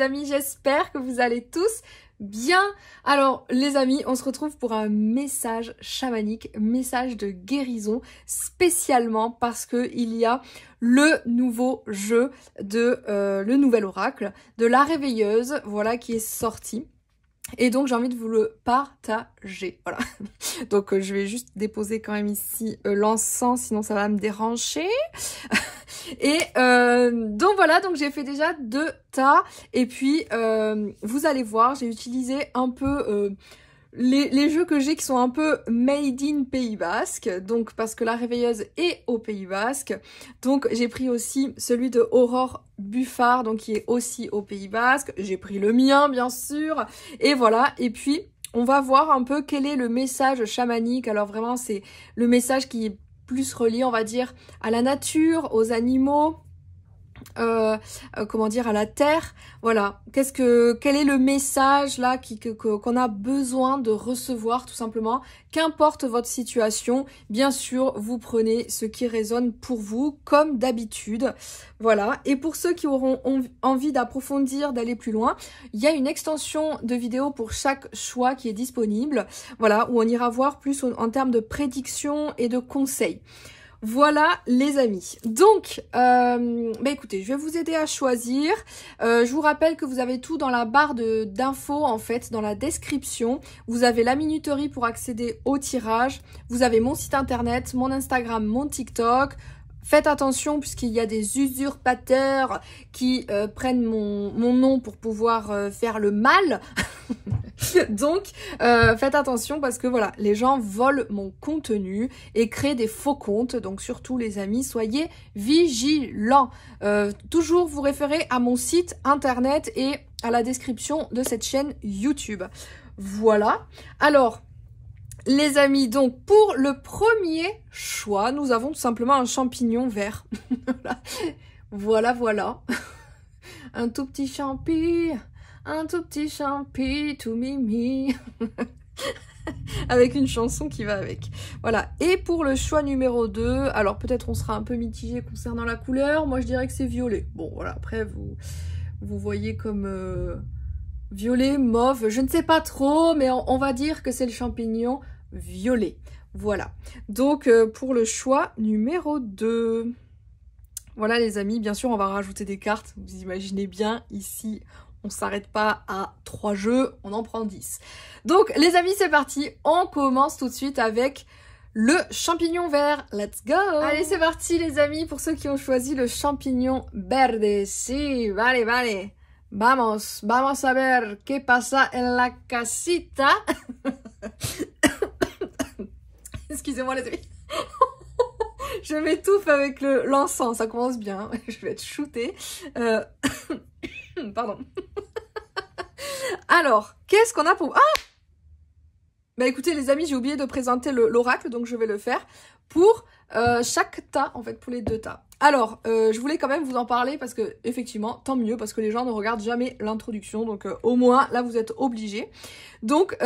amis, j'espère que vous allez tous bien. Alors les amis, on se retrouve pour un message chamanique, message de guérison, spécialement parce que il y a le nouveau jeu de euh, le nouvel oracle de la réveilleuse, voilà qui est sorti. Et donc j'ai envie de vous le partager. Voilà. Donc euh, je vais juste déposer quand même ici euh, l'encens, sinon ça va me déranger. et euh, donc voilà, donc j'ai fait déjà deux tas. Et puis vous allez voir, j'ai utilisé un peu les, jeux que j'ai qui sont un peu made in Pays Basque, donc parce que la réveilleuse est au Pays Basque. Donc j'ai pris aussi celui de Aurore Buffard, donc qui est aussi au Pays Basque. J'ai pris le mien, bien sûr. Et voilà, et puis on va voir un peu quel est le message chamanique. Alors vraiment, c'est le message qui est plus relié, on va dire, à la nature, aux animaux, euh, euh, comment dire, à la terre. Voilà, qu'est-ce que, quel est le message là qui, qu'on a besoin de recevoir tout simplement. Qu'importe votre situation, bien sûr, vous prenez ce qui résonne pour vous, comme d'habitude. Voilà. Et pour ceux qui auront envie d'approfondir, d'aller plus loin, il y a une extension de vidéo pour chaque choix qui est disponible. Voilà, où on ira voir plus en termes de prédictions et de conseils. Voilà les amis. Donc, euh, bah écoutez, je vais vous aider à choisir. Euh, je vous rappelle que vous avez tout dans la barre d'infos en fait, dans la description. Vous avez la minuterie pour accéder au tirage. Vous avez mon site internet, mon Instagram, mon TikTok. Faites attention puisqu'il y a des usurpateurs qui euh, prennent mon, nom pour pouvoir euh, faire le mal. Donc, euh, faites attention parce que voilà, les gens volent mon contenu et créent des faux comptes. Donc, surtout les amis, soyez vigilants. toujours vous référez à mon site internet et à la description de cette chaîne YouTube. Voilà. Alors, les amis, donc pour le premier choix, nous avons tout simplement un champignon vert. voilà, voilà. un tout petit champi, un tout petit champi, tout mimi. avec une chanson qui va avec. Voilà. Et pour le choix numéro 2, alors peut-être on sera un peu mitigé concernant la couleur. Moi, je dirais que c'est violet. Bon, voilà. Après, vous, vous voyez comme euh, violet, mauve, je ne sais pas trop, mais on va dire que c'est le champignon violet. Voilà. Donc euh, pour le choix numéro 2. Voilà les amis, bien sûr on va rajouter des cartes, vous imaginez bien ici on ne s'arrête pas à 3 jeux, on en prend 10. Donc les amis c'est parti, on commence tout de suite avec le champignon vert. Let's go Allez c'est parti les amis pour ceux qui ont choisi le champignon verde. Si, vale, vale. Vamos, vamos a ver qué pasa en la casita. Excusez-moi les amis. je m'étouffe avec l'encens, ça commence bien. Je vais être shootée. Euh, pardon. Alors, qu'est-ce qu'on a pour... Ah Bah écoutez les amis, j'ai oublié de présenter l'oracle, donc je vais le faire pour euh, chaque tas, en fait, pour les deux tas. Alors, euh, je voulais quand même vous en parler parce que, effectivement, tant mieux, parce que les gens ne regardent jamais l'introduction, donc au moins, là, vous êtes obligés. Donc,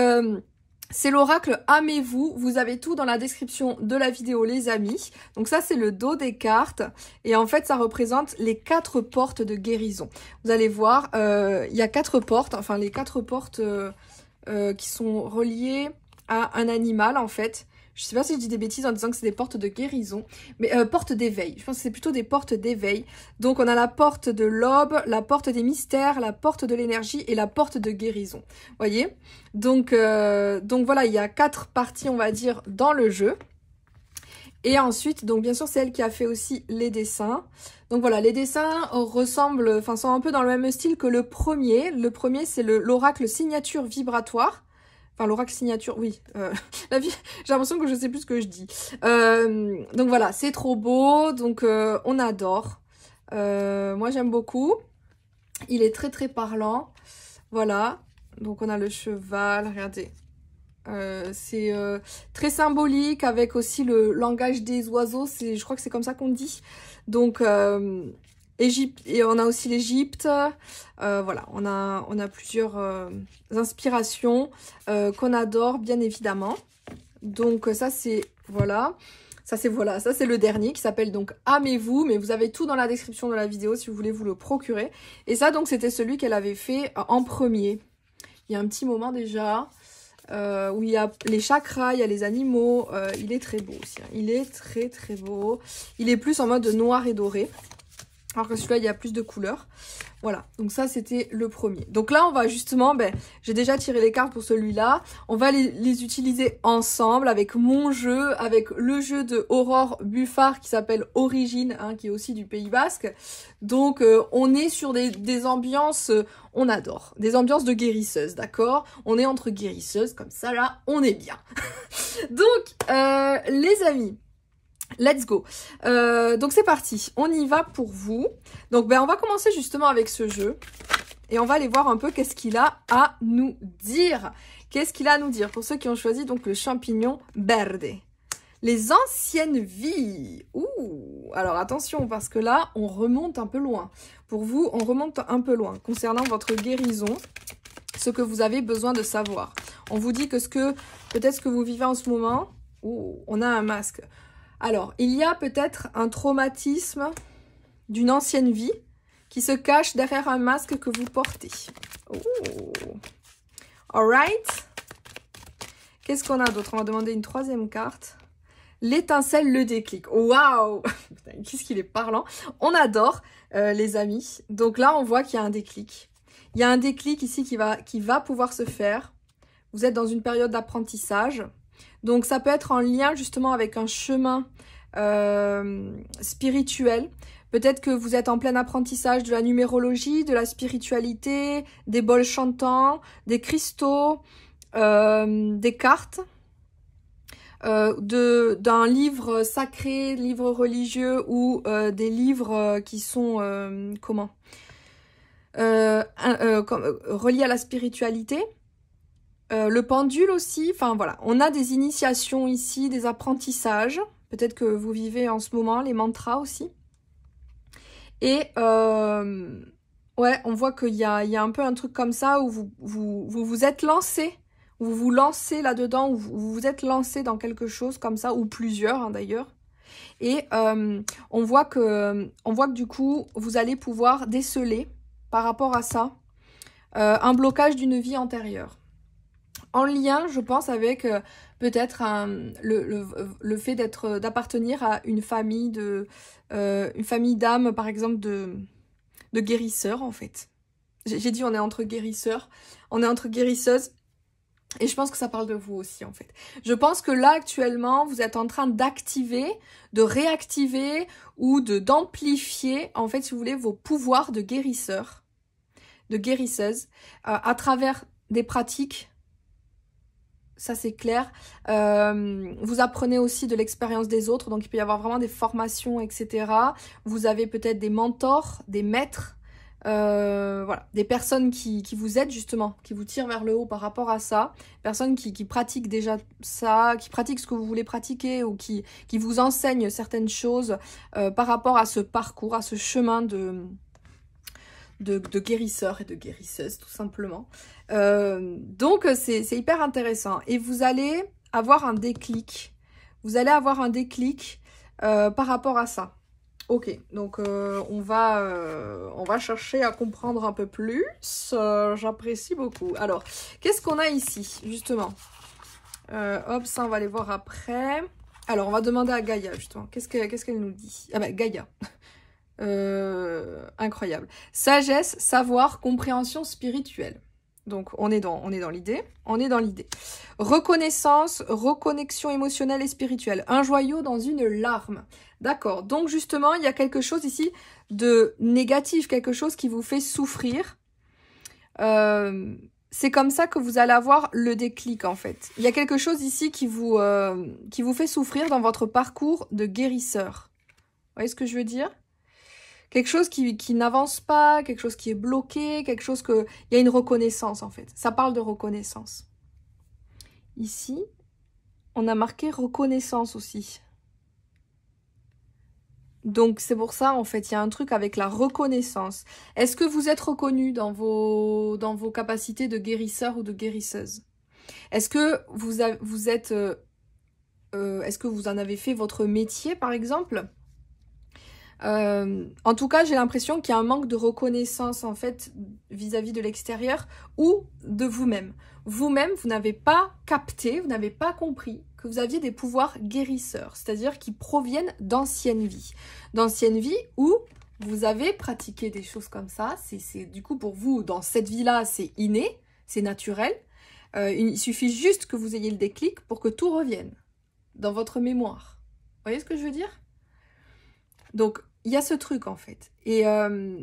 c'est l'oracle Amez-vous. Vous avez tout dans la description de la vidéo, les amis. Donc ça, c'est le dos des cartes. Et en fait, ça représente les quatre portes de guérison. Vous allez voir, euh, il y a quatre portes, enfin les quatre portes euh, euh, qui sont reliées à un animal, en fait. Je sais pas si je dis des bêtises en disant que c'est des portes de guérison, mais euh, portes d'éveil. Je pense que c'est plutôt des portes d'éveil. Donc on a la porte de l'aube, la porte des mystères, la porte de l'énergie et la porte de guérison. Voyez donc, euh, donc voilà, il y a quatre parties, on va dire, dans le jeu. Et ensuite, donc bien sûr, c'est elle qui a fait aussi les dessins. Donc voilà, les dessins ressemblent, enfin sont un peu dans le même style que le premier. Le premier, c'est l'oracle signature vibratoire. Enfin, l'oracle signature, oui, euh, la vie, j'ai l'impression que je sais plus ce que je dis. Euh, donc voilà, c'est trop beau, donc euh, on adore. moi j'aime beaucoup, il est très très parlant, voilà. Donc on a le cheval, regardez. c'est très symbolique avec aussi le langage des oiseaux, je crois que c'est comme ça qu'on dit. Donc et on a aussi l'Égypte. Euh, voilà, on a, on a plusieurs euh, inspirations euh, qu'on adore, bien évidemment. Donc ça, c'est... Voilà. Ça, c'est voilà, ça c'est le dernier qui s'appelle donc Amez-vous, mais vous avez tout dans la description de la vidéo si vous voulez vous le procurer. Et ça, donc, c'était celui qu'elle avait fait en premier. Il y a un petit moment déjà où il y a les chakras, il y a les animaux. il est très beau aussi. Hein. Il est très, très beau. Il est plus en mode noir et doré. Alors que celui-là, il y a plus de couleurs. Voilà, donc ça, c'était le premier. Donc là, on va justement, ben, j'ai déjà tiré les cartes pour celui-là. On va les, utiliser ensemble avec mon jeu, avec le jeu de Aurore Buffard qui s'appelle Origine, hein, qui est aussi du Pays Basque. Donc, euh, on est sur des, ambiances, euh, on adore, des ambiances de guérisseuses, d'accord On est entre guérisseuses, comme ça, là, on est bien. donc, euh, les amis... Let's go. Euh, donc c'est parti, on y va pour vous. Donc ben on va commencer justement avec ce jeu et on va aller voir un peu qu'est-ce qu'il a à nous dire. Qu'est-ce qu'il a à nous dire pour ceux qui ont choisi donc le champignon verde. Les anciennes vies. Ouh, alors attention parce que là on remonte un peu loin. Pour vous, on remonte un peu loin concernant votre guérison, ce que vous avez besoin de savoir. On vous dit que ce que peut-être que vous vivez en ce moment, ouh, on a un masque. Alors, il y a peut-être un traumatisme d'une ancienne vie qui se cache derrière un masque que vous portez. Oh. right. Qu'est-ce qu'on a d'autre On va demander une troisième carte. L'étincelle, le déclic. Waouh Qu'est-ce qu'il est parlant On adore, euh, les amis. Donc là, on voit qu'il y a un déclic. Il y a un déclic ici qui va pouvoir se faire. Vous êtes dans une période d'apprentissage. Donc ça peut être en lien justement avec un chemin euh, spirituel. Peut-être que vous êtes en plein apprentissage de la numérologie, de la spiritualité, des bols chantants, des cristaux, euh, des cartes, euh, d'un livre sacré, livre religieux ou des livres qui sont comment reliés à la spiritualité. Euh, le pendule aussi, enfin voilà, on a des initiations ici, des apprentissages. Peut-être que vous vivez en ce moment les mantras aussi. Et euh, ouais, on voit qu'il y, a, un peu un truc comme ça où vous vous, êtes lancé, où vous vous lancez là-dedans, où vous vous êtes lancé dans quelque chose comme ça, ou plusieurs hein, d'ailleurs. Et euh, on, voit que, on voit que du coup, vous allez pouvoir déceler par rapport à ça un blocage d'une vie antérieure en lien, je pense, avec euh, peut-être le, fait d'être euh, d'appartenir à une famille de euh, une famille d'âmes, par exemple de de guérisseurs en fait. J'ai dit on est entre guérisseurs, on est entre guérisseuses. Et je pense que ça parle de vous aussi en fait. Je pense que là actuellement, vous êtes en train d'activer, de réactiver ou d'amplifier en fait si vous voulez vos pouvoirs de guérisseurs, de guérisseuse à travers des pratiques ça c'est clair. Euh, vous apprenez aussi de l'expérience des autres, donc il peut y avoir vraiment des formations, etc. Vous avez peut-être des mentors, des maîtres, euh, voilà, des personnes qui, vous aident justement, qui vous tirent vers le haut par rapport à ça, personnes qui, pratiquent déjà ça, qui pratiquent ce que vous voulez pratiquer ou qui, vous enseignent certaines choses euh, par rapport à ce parcours, à ce chemin de de, guérisseurs et de guérisseuses, tout simplement. Euh, donc, c'est hyper intéressant. Et vous allez avoir un déclic. Vous allez avoir un déclic euh, par rapport à ça. Ok, donc euh, on, va, on va chercher à comprendre un peu plus. J'apprécie beaucoup. Alors, qu'est-ce qu'on a ici, justement Hop, ça, on va aller voir après. Alors, on va demander à Gaïa, justement. Qu'est-ce qu'elle nous dit Ah ben, Gaïa. Euh, incroyable. Sagesse, savoir, compréhension spirituelle. Donc on est dans on est dans l'idée, on est dans l'idée. Reconnaissance, reconnexion émotionnelle et spirituelle. Un joyau dans une larme. D'accord. Donc justement, il y a quelque chose ici de négatif, quelque chose qui vous fait souffrir. Euh, c'est comme ça que vous allez avoir le déclic en fait. Il y a quelque chose ici qui vous euh, qui vous fait souffrir dans votre parcours de guérisseur. Vous voyez ce que je veux dire quelque chose qui, n'avance pas, quelque chose qui est bloqué, quelque chose que... Il y a une reconnaissance en fait. Ça parle de reconnaissance. Ici, on a marqué reconnaissance aussi. Donc c'est pour ça en fait, il y a un truc avec la reconnaissance. Est-ce que vous êtes reconnu dans vos, dans vos capacités de guérisseur ou de guérisseuse Est-ce que vous, vous êtes... Euh, euh, est-ce que vous en avez fait votre métier par exemple euh, en tout cas, j'ai l'impression qu'il y a un manque de reconnaissance en fait vis-à-vis de l'extérieur ou de vous-même. Vous-même, vous, n'avez pas capté, vous n'avez pas compris que vous aviez des pouvoirs guérisseurs, c'est-à-dire qui proviennent d'anciennes vies. D'anciennes vies où vous avez pratiqué des choses comme ça, c'est du coup pour vous, dans cette vie-là, c'est inné, c'est naturel. Euh, il suffit juste que vous ayez le déclic pour que tout revienne dans votre mémoire. Vous voyez ce que je veux dire donc, il y a ce truc, en fait. Et, euh,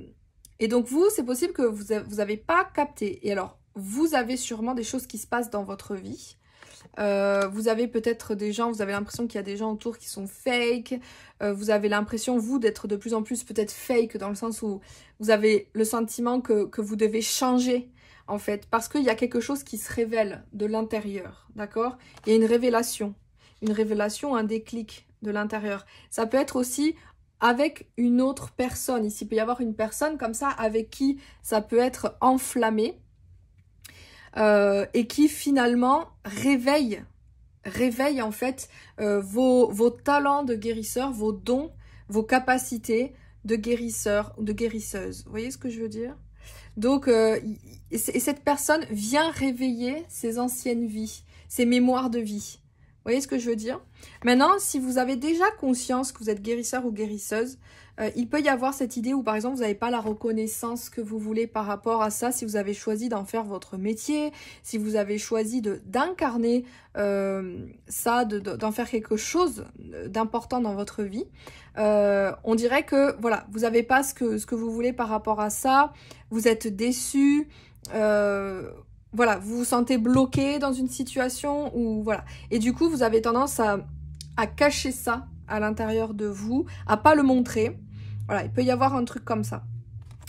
et donc, vous, c'est possible que vous n'avez pas capté. Et alors, vous avez sûrement des choses qui se passent dans votre vie. Euh, vous avez peut-être des gens, vous avez l'impression qu'il y a des gens autour qui sont fake. Euh, vous avez l'impression, vous, d'être de plus en plus peut-être fake dans le sens où vous avez le sentiment que, que vous devez changer, en fait, parce qu'il y a quelque chose qui se révèle de l'intérieur, d'accord Il y a une révélation, une révélation, un déclic de l'intérieur. Ça peut être aussi avec une autre personne. Ici, il peut y avoir une personne comme ça avec qui ça peut être enflammé euh, et qui finalement réveille, réveille en fait euh, vos, vos, talents de guérisseur, vos dons, vos capacités de guérisseur ou de guérisseuse. Vous voyez ce que je veux dire donc, euh, et cette personne vient réveiller ses anciennes vies, ses mémoires de vie. Vous voyez ce que je veux dire Maintenant, si vous avez déjà conscience que vous êtes guérisseur ou guérisseuse, euh, il peut y avoir cette idée où, par exemple, vous n'avez pas la reconnaissance que vous voulez par rapport à ça, si vous avez choisi d'en faire votre métier, si vous avez choisi d'incarner euh, ça, d'en faire quelque chose d'important dans votre vie. Euh, on dirait que, voilà, vous n'avez pas ce que, ce que vous voulez par rapport à ça, vous êtes déçu, voilà, vous vous sentez bloqué dans une situation ou voilà. Et du coup, vous avez tendance à, à cacher ça à l'intérieur de vous, à pas le montrer. Voilà, il peut y avoir un truc comme ça.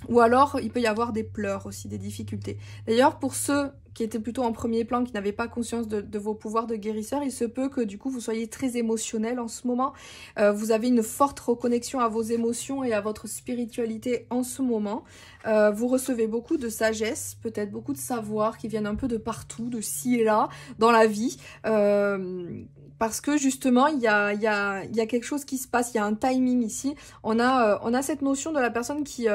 Ou alors, il peut y avoir des pleurs aussi, des difficultés. D'ailleurs, pour ceux qui étaient plutôt en premier plan, qui n'avaient pas conscience de, vos pouvoirs de guérisseur, il se peut que du coup vous soyez très émotionnel en ce moment. Euh, vous avez une forte reconnexion à vos émotions et à votre spiritualité en ce moment. Euh, vous recevez beaucoup de sagesse, peut-être beaucoup de savoir qui viennent un peu de partout, de ci et là, dans la vie. Euh, parce que justement, il y a, quelque chose qui se passe, il y a un timing ici. on a cette notion de la personne qui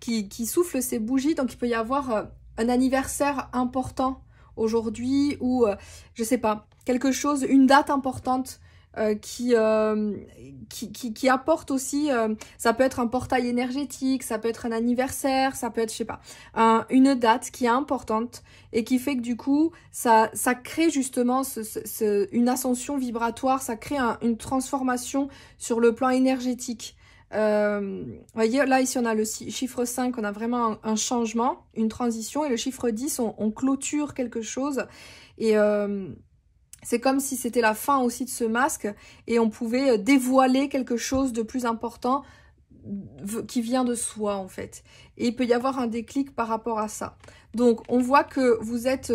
qui, souffle ses bougies. Donc il peut y avoir euh, un anniversaire important aujourd'hui ou, euh, je sais pas, quelque chose, une date importante euh, qui, qui, qui, apporte aussi, ça peut être un portail énergétique, ça peut être un anniversaire, ça peut être, je sais pas, une date qui est importante et qui fait que du coup, ça, ça crée justement une ascension vibratoire, ça crée une transformation sur le plan énergétique. Vous euh, voyez, là, ici, on a le chiffre 5, on a vraiment un, changement, une transition. Et le chiffre 10, on, clôture quelque chose. Et euh, c'est comme si c'était la fin aussi de ce masque. Et on pouvait euh, dévoiler quelque chose de plus important qui vient de soi, en fait. Et il peut y avoir un déclic par rapport à ça. Donc, on voit que vous êtes...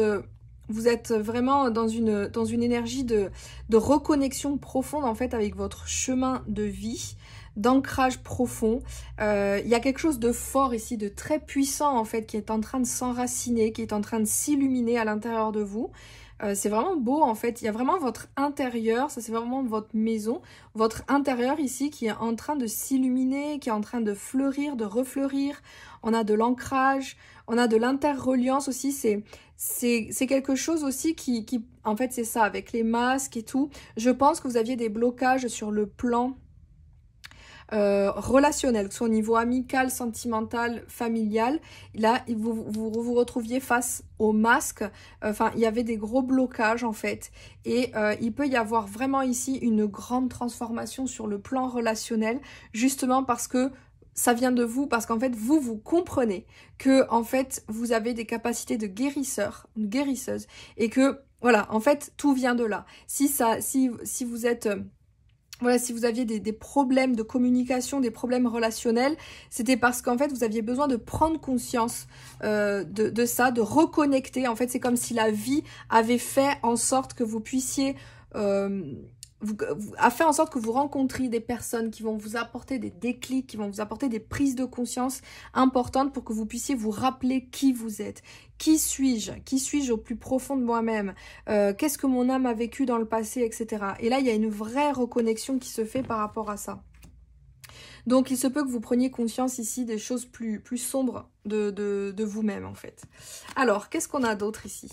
vous êtes vraiment dans une, dans une énergie de, de reconnexion profonde en fait avec votre chemin de vie d'ancrage profond. Euh, il y a quelque chose de fort ici, de très puissant en fait, qui est en train de s'enraciner, qui est en train de s'illuminer à l'intérieur de vous. Euh, c'est vraiment beau en fait, il y a vraiment votre intérieur, ça c'est vraiment votre maison, votre intérieur ici qui est en train de s'illuminer, qui est en train de fleurir, de refleurir. On a de l'ancrage, on a de l'interreliance aussi, c'est c'est quelque chose aussi qui, qui en fait c'est ça, avec les masques et tout. Je pense que vous aviez des blocages sur le plan euh, relationnel, que ce soit au niveau amical, sentimental, familial. Là, vous vous, retrouviez face au masque. Enfin, il y avait des gros blocages en fait. Et euh, il peut y avoir vraiment ici une grande transformation sur le plan relationnel, justement parce que ça vient de vous parce qu'en fait vous vous comprenez que en fait vous avez des capacités de guérisseur, de guérisseuse et que voilà, en fait tout vient de là. Si ça si si vous êtes euh, voilà, si vous aviez des, des, problèmes de communication, des problèmes relationnels, c'était parce qu'en fait, vous aviez besoin de prendre conscience euh, de, ça, de reconnecter. En fait, c'est comme si la vie avait fait en sorte que vous puissiez... Euh, vous, à faire en sorte que vous rencontriez des personnes qui vont vous apporter des déclics, qui vont vous apporter des prises de conscience importantes pour que vous puissiez vous rappeler qui vous êtes. Qui suis-je Qui suis-je au plus profond de moi-même euh, Qu'est-ce que mon âme a vécu dans le passé, etc. Et là, il y a une vraie reconnexion qui se fait par rapport à ça. Donc, il se peut que vous preniez conscience ici des choses plus, plus sombres de, de, de vous-même, en fait. Alors, qu'est-ce qu'on a d'autre ici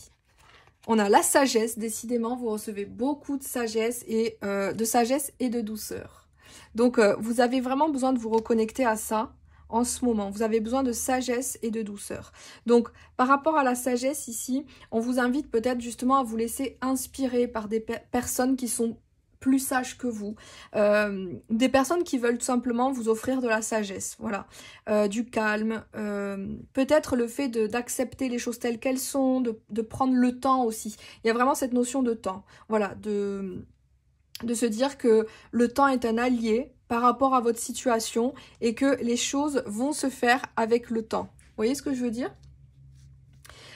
on a la sagesse, décidément, vous recevez beaucoup de sagesse et euh, de sagesse et de douceur. Donc, euh, vous avez vraiment besoin de vous reconnecter à ça en ce moment. Vous avez besoin de sagesse et de douceur. Donc, par rapport à la sagesse ici, on vous invite peut-être justement à vous laisser inspirer par des personnes qui sont plus sages que vous, euh, des personnes qui veulent tout simplement vous offrir de la sagesse, voilà, euh, du calme, euh, peut-être le fait d'accepter les choses telles qu'elles sont, de, prendre le temps aussi. Il y a vraiment cette notion de temps, voilà, de, de se dire que le temps est un allié par rapport à votre situation et que les choses vont se faire avec le temps. Vous voyez ce que je veux dire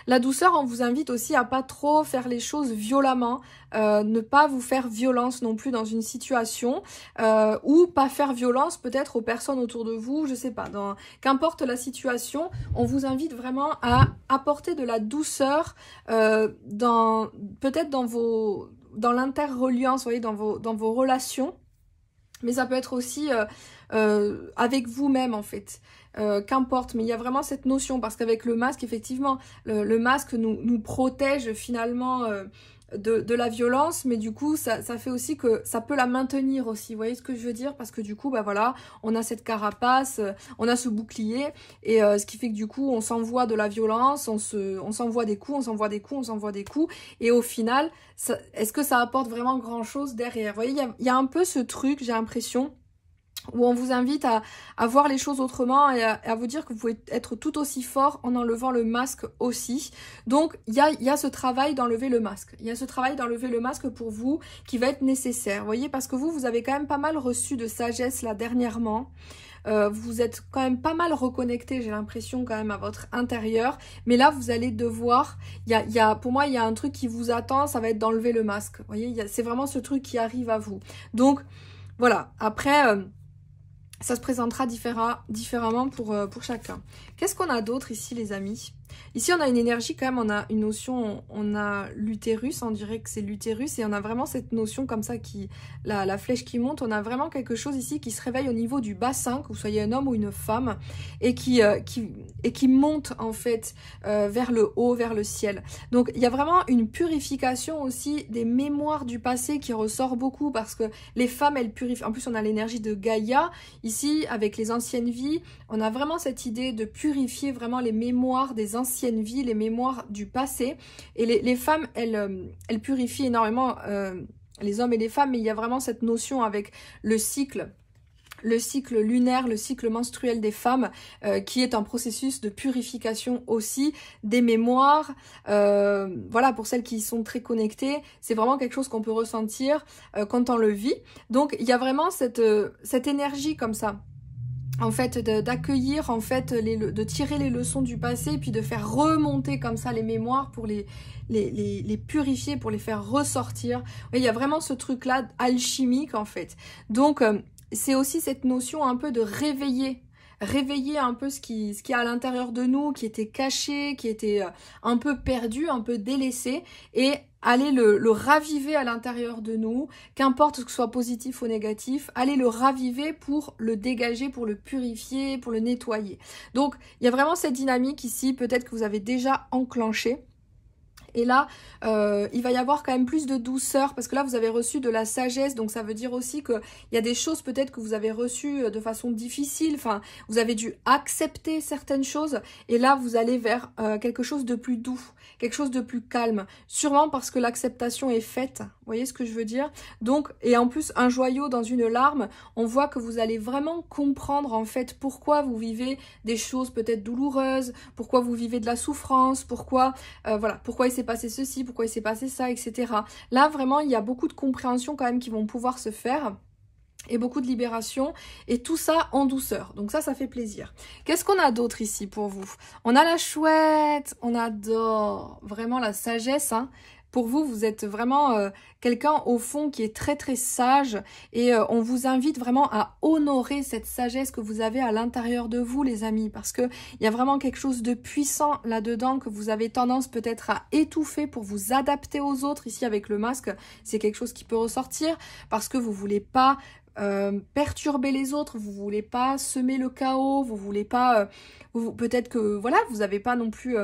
la douceur, on vous invite aussi à pas trop faire les choses violemment, euh, ne pas vous faire violence non plus dans une situation, euh, ou pas faire violence peut-être aux personnes autour de vous, je sais pas, dans qu'importe la situation, on vous invite vraiment à apporter de la douceur euh, dans peut-être dans vos dans l'interreliance, voyez, dans vos dans vos relations, mais ça peut être aussi avec vous-même en fait. Euh, qu'importe. Mais il y a vraiment cette notion, parce qu'avec le masque, effectivement, le, masque nous, protège finalement euh, de, la violence, mais du coup, ça, fait aussi que ça peut la maintenir aussi. Vous voyez ce que je veux dire Parce que du coup, bah voilà, on a cette carapace, euh, on a ce bouclier, et ce qui fait que du coup, on s'envoie de la violence, on s'envoie des coups, on s'envoie des coups, on s'envoie des coups, et au final, est-ce que ça apporte vraiment grand-chose derrière Vous voyez, il y, y a un peu ce truc, j'ai l'impression, où on vous invite à, voir les choses autrement et à, vous dire que vous pouvez être tout aussi fort en enlevant le masque aussi. Donc il y a, ce travail d'enlever le masque. Il y a ce travail d'enlever le masque pour vous qui va être nécessaire. Vous voyez, parce que vous, vous avez quand même pas mal reçu de sagesse là dernièrement. Euh, vous êtes quand même pas mal reconnecté, j'ai l'impression quand même à votre intérieur. Mais là, vous allez devoir, y y a, pour moi, il y a un truc qui vous attend, ça va être d'enlever le masque. Vous voyez, c'est vraiment ce truc qui arrive à vous. Donc voilà, après... Euh, ça se présentera différemment euh, pour, chacun. Qu'est-ce qu'on a d'autre ici, les amis Ici, on a une énergie quand même, on a une notion, on, a l'utérus, on dirait que c'est l'utérus, et on a vraiment cette notion comme ça, qui la, flèche qui monte, on a vraiment quelque chose ici qui se réveille au niveau du bassin, que vous soyez un homme ou une femme, et qui, euh, monte en fait euh, vers le haut, vers le ciel. Donc il y a vraiment une purification aussi des mémoires du passé qui ressort beaucoup, parce que les femmes, elles purifient, en plus on a l'énergie de Gaïa, Ici, avec les anciennes vies, on a vraiment cette idée de purifier vraiment les mémoires des anciennes vies, les mémoires du passé. Et les, femmes, elles, euh, elles purifient énormément euh, les hommes et les femmes, mais il y a vraiment cette notion avec le cycle le cycle lunaire, le cycle menstruel des femmes, euh, qui est un processus de purification aussi des mémoires. Euh, voilà, pour celles qui sont très connectées, c'est vraiment quelque chose qu'on peut ressentir euh, quand on le vit. Donc il y a vraiment cette, cette énergie comme ça en fait d'accueillir en fait les, de tirer les leçons du passé puis de faire remonter comme ça les mémoires pour les les, les, purifier pour les faire ressortir il y a vraiment ce truc là alchimique en fait donc c'est aussi cette notion un peu de réveiller réveiller un peu ce qui ce qui est à l'intérieur de nous qui était caché qui était euh, un peu perdu un peu délaissé et aller le, raviver à l'intérieur de nous qu'importe ce que ce soit positif ou négatif aller le raviver pour le dégager pour le purifier pour le nettoyer donc il y a vraiment cette dynamique ici peut-être que vous avez déjà enclenché et là, euh, il va y avoir quand même plus de douceur parce que là, vous avez reçu de la sagesse. Donc, ça veut dire aussi qu'il y a des choses peut-être que vous avez reçues euh, de façon difficile. Enfin, vous avez dû accepter certaines choses. Et là, vous allez vers euh, quelque chose de plus doux, quelque chose de plus calme. Sûrement parce que l'acceptation est faite. Vous voyez ce que je veux dire Donc, et en plus, un joyau dans une larme, on voit que vous allez vraiment comprendre en fait pourquoi vous vivez des choses peut-être douloureuses, pourquoi vous vivez de la souffrance, pourquoi, voilà, pourquoi il s'est passé ceci, pourquoi il s'est passé ça, etc. Là, vraiment, il y a beaucoup de compréhension quand même qui vont pouvoir se faire et beaucoup de libération, et tout ça en douceur. Donc ça, ça fait plaisir. Qu'est-ce qu'on a d'autre ici pour vous On a la chouette, on adore vraiment la sagesse. Hein. Pour vous, vous êtes vraiment euh, quelqu'un au fond qui est très très sage et euh, on vous invite vraiment à honorer cette sagesse que vous avez à l'intérieur de vous, les amis, parce que il y a vraiment quelque chose de puissant là-dedans que vous avez tendance peut-être à étouffer pour vous adapter aux autres. Ici, avec le masque, c'est quelque chose qui peut ressortir parce que vous voulez pas euh, perturber les autres, vous voulez pas semer le chaos, vous voulez pas, peut-être que voilà, vous n'avez pas non plus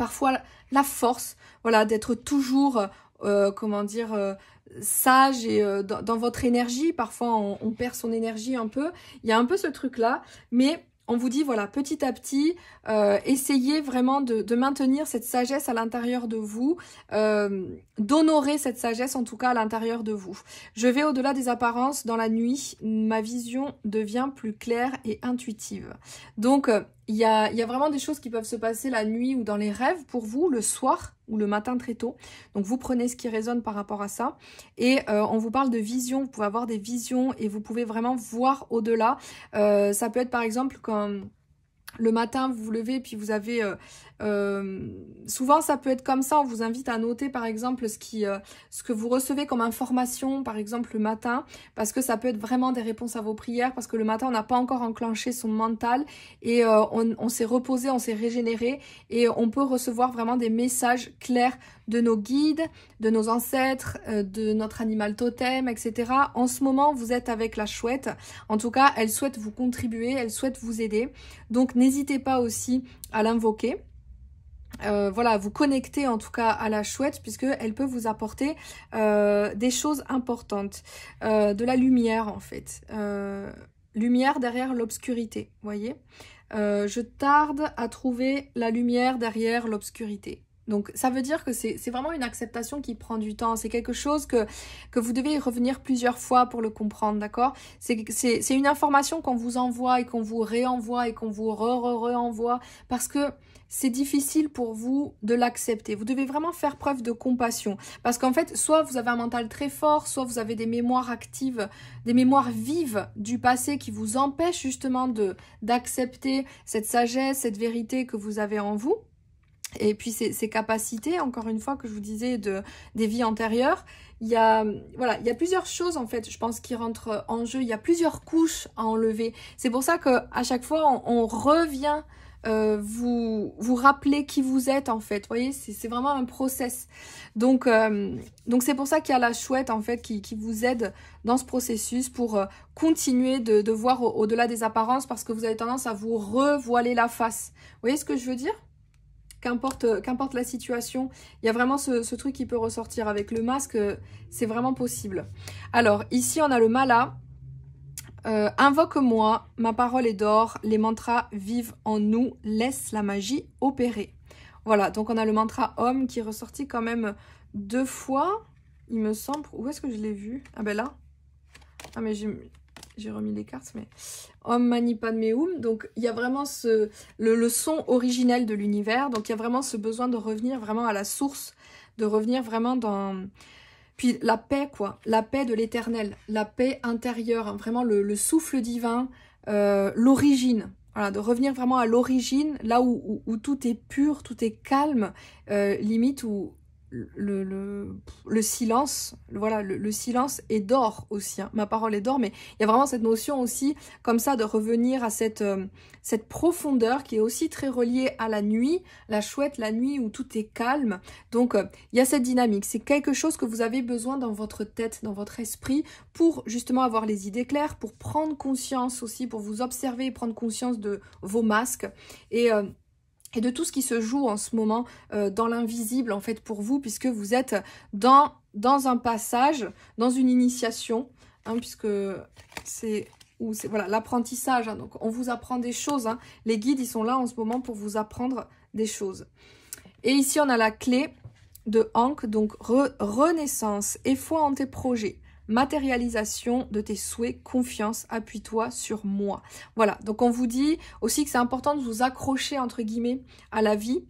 parfois la force, voilà, d'être toujours, euh, comment dire, euh, sage et euh, dans, votre énergie. Parfois, on, on, perd son énergie un peu. Il y a un peu ce truc-là, mais on vous dit, voilà, petit à petit, euh, essayez vraiment de, maintenir cette sagesse à l'intérieur de vous, euh, d'honorer cette sagesse en tout cas à l'intérieur de vous. Je vais au-delà des apparences dans la nuit, ma vision devient plus claire et intuitive. Donc, euh, il y a, y a vraiment des choses qui peuvent se passer la nuit ou dans les rêves pour vous, le soir, ou le matin très tôt. Donc vous prenez ce qui résonne par rapport à ça. Et euh, on vous parle de vision, vous pouvez avoir des visions et vous pouvez vraiment voir au-delà. Euh, ça peut être par exemple comme le matin, vous vous levez puis vous avez... Euh, euh, souvent, ça peut être comme ça. On vous invite à noter, par exemple, ce, qui, euh, ce que vous recevez comme information, par exemple, le matin, parce que ça peut être vraiment des réponses à vos prières, parce que le matin, on n'a pas encore enclenché son mental et on s'est reposé, on s'est régénéré et on peut recevoir vraiment des messages clairs de nos guides, de nos ancêtres, euh, de notre animal totem, etc. En ce moment, vous êtes avec la chouette. En tout cas, elle souhaite vous contribuer, elle souhaite vous aider. Donc n'hésitez pas aussi à l'invoquer. Euh, voilà, vous connectez en tout cas à la chouette puisque elle peut vous apporter euh, des choses importantes, de la lumière en fait, lumière derrière l'obscurité, voyez. je tarde à trouver la lumière derrière l'obscurité. Donc ça veut dire que c'est vraiment une acceptation qui prend du temps. C'est quelque chose que, vous devez revenir plusieurs fois pour le comprendre, d'accord C'est une information qu'on vous envoie et qu'on vous réenvoie et qu'on vous re re envoie parce que c'est difficile pour vous de l'accepter. Vous devez vraiment faire preuve de compassion. Parce qu'en fait, soit vous avez un mental très fort, soit vous avez des mémoires actives, des mémoires vives du passé qui vous empêchent justement d'accepter cette sagesse, cette vérité que vous avez en vous. Et puis ces, ces, capacités, encore une fois, que je vous disais de, des vies antérieures, il y a voilà, il y a plusieurs choses en fait, je pense qui rentrent en jeu. Il y a plusieurs couches à enlever. C'est pour ça que à chaque fois, on, on revient euh, vous vous rappeler qui vous êtes en fait. Vous voyez, c'est vraiment un process. Donc euh, donc c'est pour ça qu'il y a la chouette en fait qui, qui vous aide dans ce processus pour euh, continuer de, de voir au-delà des apparences parce que vous avez tendance à vous revoiler la face. Vous voyez ce que je veux dire qu'importe euh, qu'importe la situation, il y a vraiment ce, truc qui peut ressortir avec le masque, euh, c'est vraiment possible. Alors ici on a le mala, euh, invoque-moi, ma parole est d'or, les mantras vivent en nous, laisse la magie opérer. Voilà, donc on a le mantra homme qui ressortit ressorti quand même deux fois, il me semble. Où est-ce que je l'ai vu Ah ben là. Ah mais j'ai j'ai remis les cartes, mais Om Mani Padme Hum. Donc il y a vraiment ce, le, son originel de l'univers. Donc il y a vraiment ce besoin de revenir vraiment à la source, de revenir vraiment dans. Puis la paix, quoi. La paix de l'éternel, la paix intérieure, hein. vraiment le, souffle divin, euh, l'origine. Voilà, de revenir vraiment à l'origine, là où, tout est pur, tout est calme, euh, limite où le, le, silence, voilà, le, silence est d'or aussi. Hein. Ma parole est d'or, mais il y a vraiment cette notion aussi, comme ça, de revenir à cette, euh, cette profondeur qui est aussi très reliée à la nuit, la chouette, la nuit où tout est calme. Donc, euh, il y a cette dynamique. C'est quelque chose que vous avez besoin dans votre tête, dans votre esprit, pour justement avoir les idées claires, pour prendre conscience aussi, pour vous observer prendre conscience de vos masques. Et. Euh, et de tout ce qui se joue en ce moment euh, dans l'invisible en fait pour vous puisque vous êtes dans, dans un passage, dans une initiation hein, puisque c'est ou c'est voilà l'apprentissage hein. donc on vous apprend des choses hein. les guides ils sont là en ce moment pour vous apprendre des choses. Et ici on a la clé de Hank donc renaissance et foi en tes projets matérialisation de tes souhaits, confiance, appuie-toi sur moi. Voilà, donc on vous dit aussi que c'est important de vous accrocher, entre guillemets, à la vie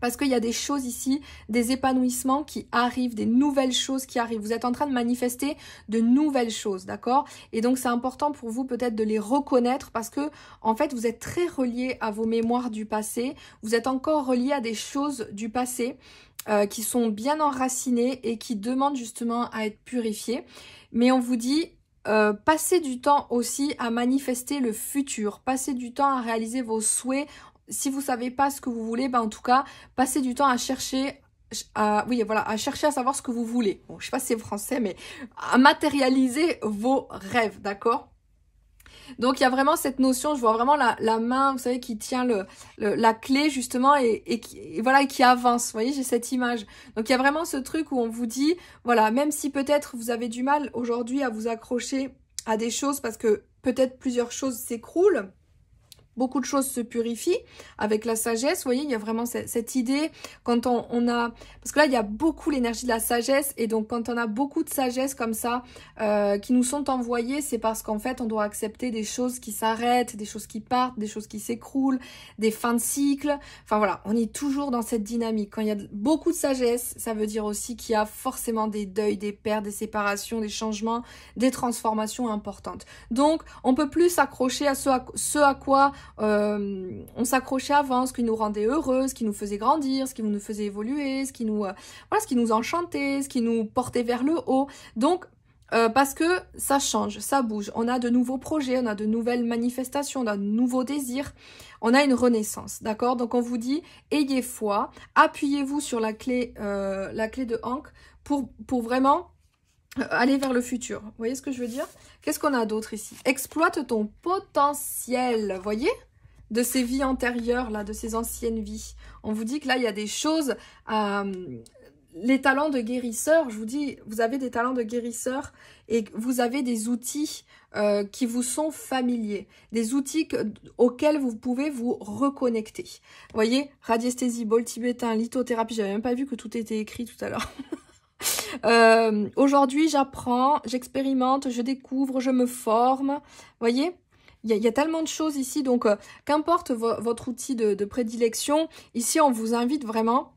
parce qu'il y a des choses ici, des épanouissements qui arrivent, des nouvelles choses qui arrivent. Vous êtes en train de manifester de nouvelles choses, d'accord Et donc c'est important pour vous peut-être de les reconnaître parce que en fait vous êtes très relié à vos mémoires du passé, vous êtes encore relié à des choses du passé euh, qui sont bien enracinés et qui demandent justement à être purifiés. Mais on vous dit, euh, passez du temps aussi à manifester le futur, passez du temps à réaliser vos souhaits. Si vous savez pas ce que vous voulez, ben en tout cas, passez du temps à chercher, à, oui, voilà, à chercher à savoir ce que vous voulez. Bon, je sais pas si c'est français, mais à matérialiser vos rêves, d'accord donc il y a vraiment cette notion, je vois vraiment la, la main, vous savez, qui tient le, la clé justement et, qui et voilà qui avance. Vous voyez, j'ai cette image. Donc il y a vraiment ce truc où on vous dit, voilà, même si peut-être vous avez du mal aujourd'hui à vous accrocher à des choses parce que peut-être plusieurs choses s'écroulent, beaucoup de choses se purifient avec la sagesse. Vous voyez, il y a vraiment cette, idée quand on, on, a... Parce que là, il y a beaucoup l'énergie de la sagesse. Et donc, quand on a beaucoup de sagesse comme ça euh, qui nous sont envoyées, c'est parce qu'en fait, on doit accepter des choses qui s'arrêtent, des choses qui partent, des choses qui s'écroulent, des fins de cycle. Enfin voilà, on est toujours dans cette dynamique. Quand il y a beaucoup de sagesse, ça veut dire aussi qu'il y a forcément des deuils, des pertes, des séparations, des changements, des transformations importantes. Donc, on peut plus s'accrocher à, ce à quoi euh, on s'accrochait avant ce qui nous rendait heureux, ce qui nous faisait grandir, ce qui nous faisait évoluer, ce qui nous, euh, voilà, ce qui nous enchantait, ce qui nous portait vers le haut. Donc, euh, parce que ça change, ça bouge. On a de nouveaux projets, on a de nouvelles manifestations, on a de nouveaux désirs, on a une renaissance, d'accord Donc on vous dit, ayez foi, appuyez-vous sur la clé, la clé de Hank pour, pour vraiment euh, aller vers le futur. Vous voyez ce que je veux dire Qu'est-ce qu'on a d'autre ici Exploite ton potentiel, vous voyez de ces vies antérieures, là, de ces anciennes vies. On vous dit que là, il y a des choses... Euh, les talents de guérisseur, je vous dis, vous avez des talents de guérisseur et vous avez des outils euh, qui vous sont familiers, des outils auxquels vous pouvez vous reconnecter. Vous voyez, radiesthésie, bol tibétain, lithothérapie, j'avais même pas vu que tout était écrit tout à l'heure. Euh, aujourd'hui, j'apprends, j'expérimente, je découvre, je me forme. Voyez il y, a, tellement de choses ici, donc euh, qu'importe votre outil de prédilection, ici on vous invite vraiment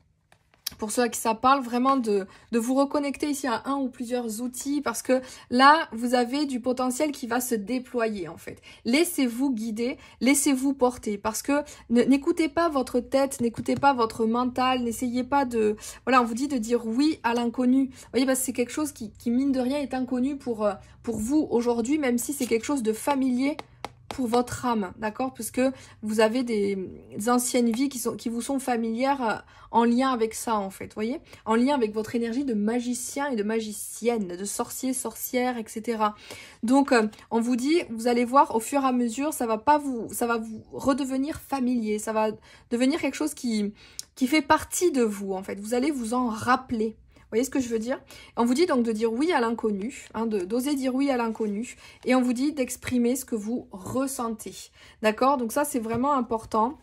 pour ceux à qui ça parle, vraiment de, de, vous reconnecter ici à un ou plusieurs outils parce que là, vous avez du potentiel qui va se déployer en fait. Laissez-vous guider, laissez-vous porter parce que n'écoutez pas votre tête, n'écoutez pas votre mental, n'essayez pas de... Voilà, on vous dit de dire oui à l'inconnu. Vous voyez, parce que c'est quelque chose qui, mine de rien, est inconnu pour, euh, pour vous aujourd'hui, même si c'est quelque chose de familier pour votre âme, d'accord parce que vous avez des, anciennes vies qui, sont, qui vous sont familières euh, en lien avec ça, en fait, voyez En lien avec votre énergie de magicien et de magicienne, de sorcier, sorcière, etc. Donc, euh, on vous dit, vous allez voir, au fur et à mesure, ça va pas vous, ça va vous redevenir familier, ça va devenir quelque chose qui, qui fait partie de vous, en fait. Vous allez vous en rappeler, voyez ce que je veux dire On vous dit donc de dire oui à l'inconnu, hein, d'oser dire oui à l'inconnu, et on vous dit d'exprimer ce que vous ressentez. D'accord Donc ça, c'est vraiment important.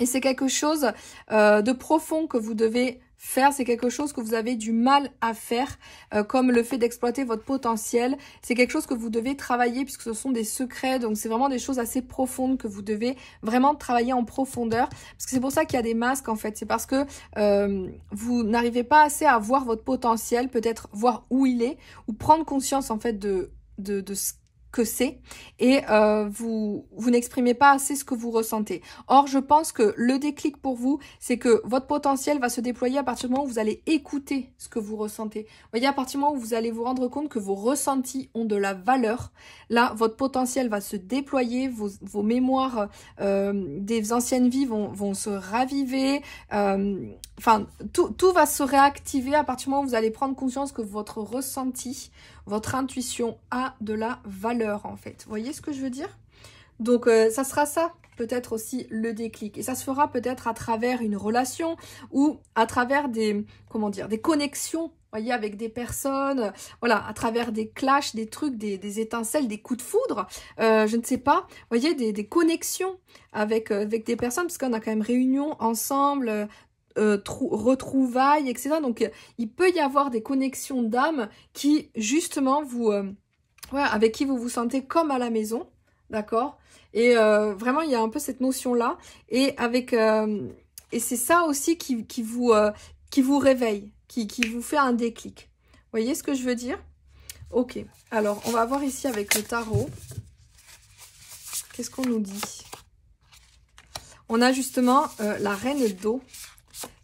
Et c'est quelque chose euh, de profond que vous devez faire, c'est quelque chose que vous avez du mal à faire, euh, comme le fait d'exploiter votre potentiel. C'est quelque chose que vous devez travailler puisque ce sont des secrets, donc c'est vraiment des choses assez profondes que vous devez vraiment travailler en profondeur. Parce que c'est pour ça qu'il y a des masques en fait, c'est parce que euh, vous n'arrivez pas assez à voir votre potentiel, peut-être voir où il est, ou prendre conscience en fait de, de, de ce que c'est et euh, vous, vous n'exprimez pas assez ce que vous ressentez. Or, je pense que le déclic pour vous, c'est que votre potentiel va se déployer à partir du moment où vous allez écouter ce que vous ressentez. voyez, à partir du moment où vous allez vous rendre compte que vos ressentis ont de la valeur, là, votre potentiel va se déployer, vos, mémoires euh, des anciennes vies vont, se raviver, euh, enfin, tout, tout va se réactiver à partir du moment où vous allez prendre conscience que votre ressenti votre intuition a de la valeur en fait. Vous voyez ce que je veux dire Donc euh, ça sera ça peut-être aussi le déclic. Et ça se fera peut-être à travers une relation ou à travers des, comment dire, des connexions, voyez, avec des personnes, voilà, à travers des clashs, des trucs, des, étincelles, des coups de foudre, euh, je ne sais pas, voyez, des, connexions avec, euh, avec des personnes, parce qu'on a quand même réunion ensemble, euh, retrouvailles, etc. Donc euh, il peut y avoir des connexions d'âme qui justement vous... Euh, avec qui vous vous sentez comme à la maison, d'accord Et vraiment, il y a un peu cette notion-là. Et avec... et c'est ça aussi qui, vous, qui vous réveille, qui, vous fait un déclic. Vous voyez ce que je veux dire Ok, alors on va voir ici avec le tarot. Qu'est-ce qu'on nous dit on a justement la reine d'eau.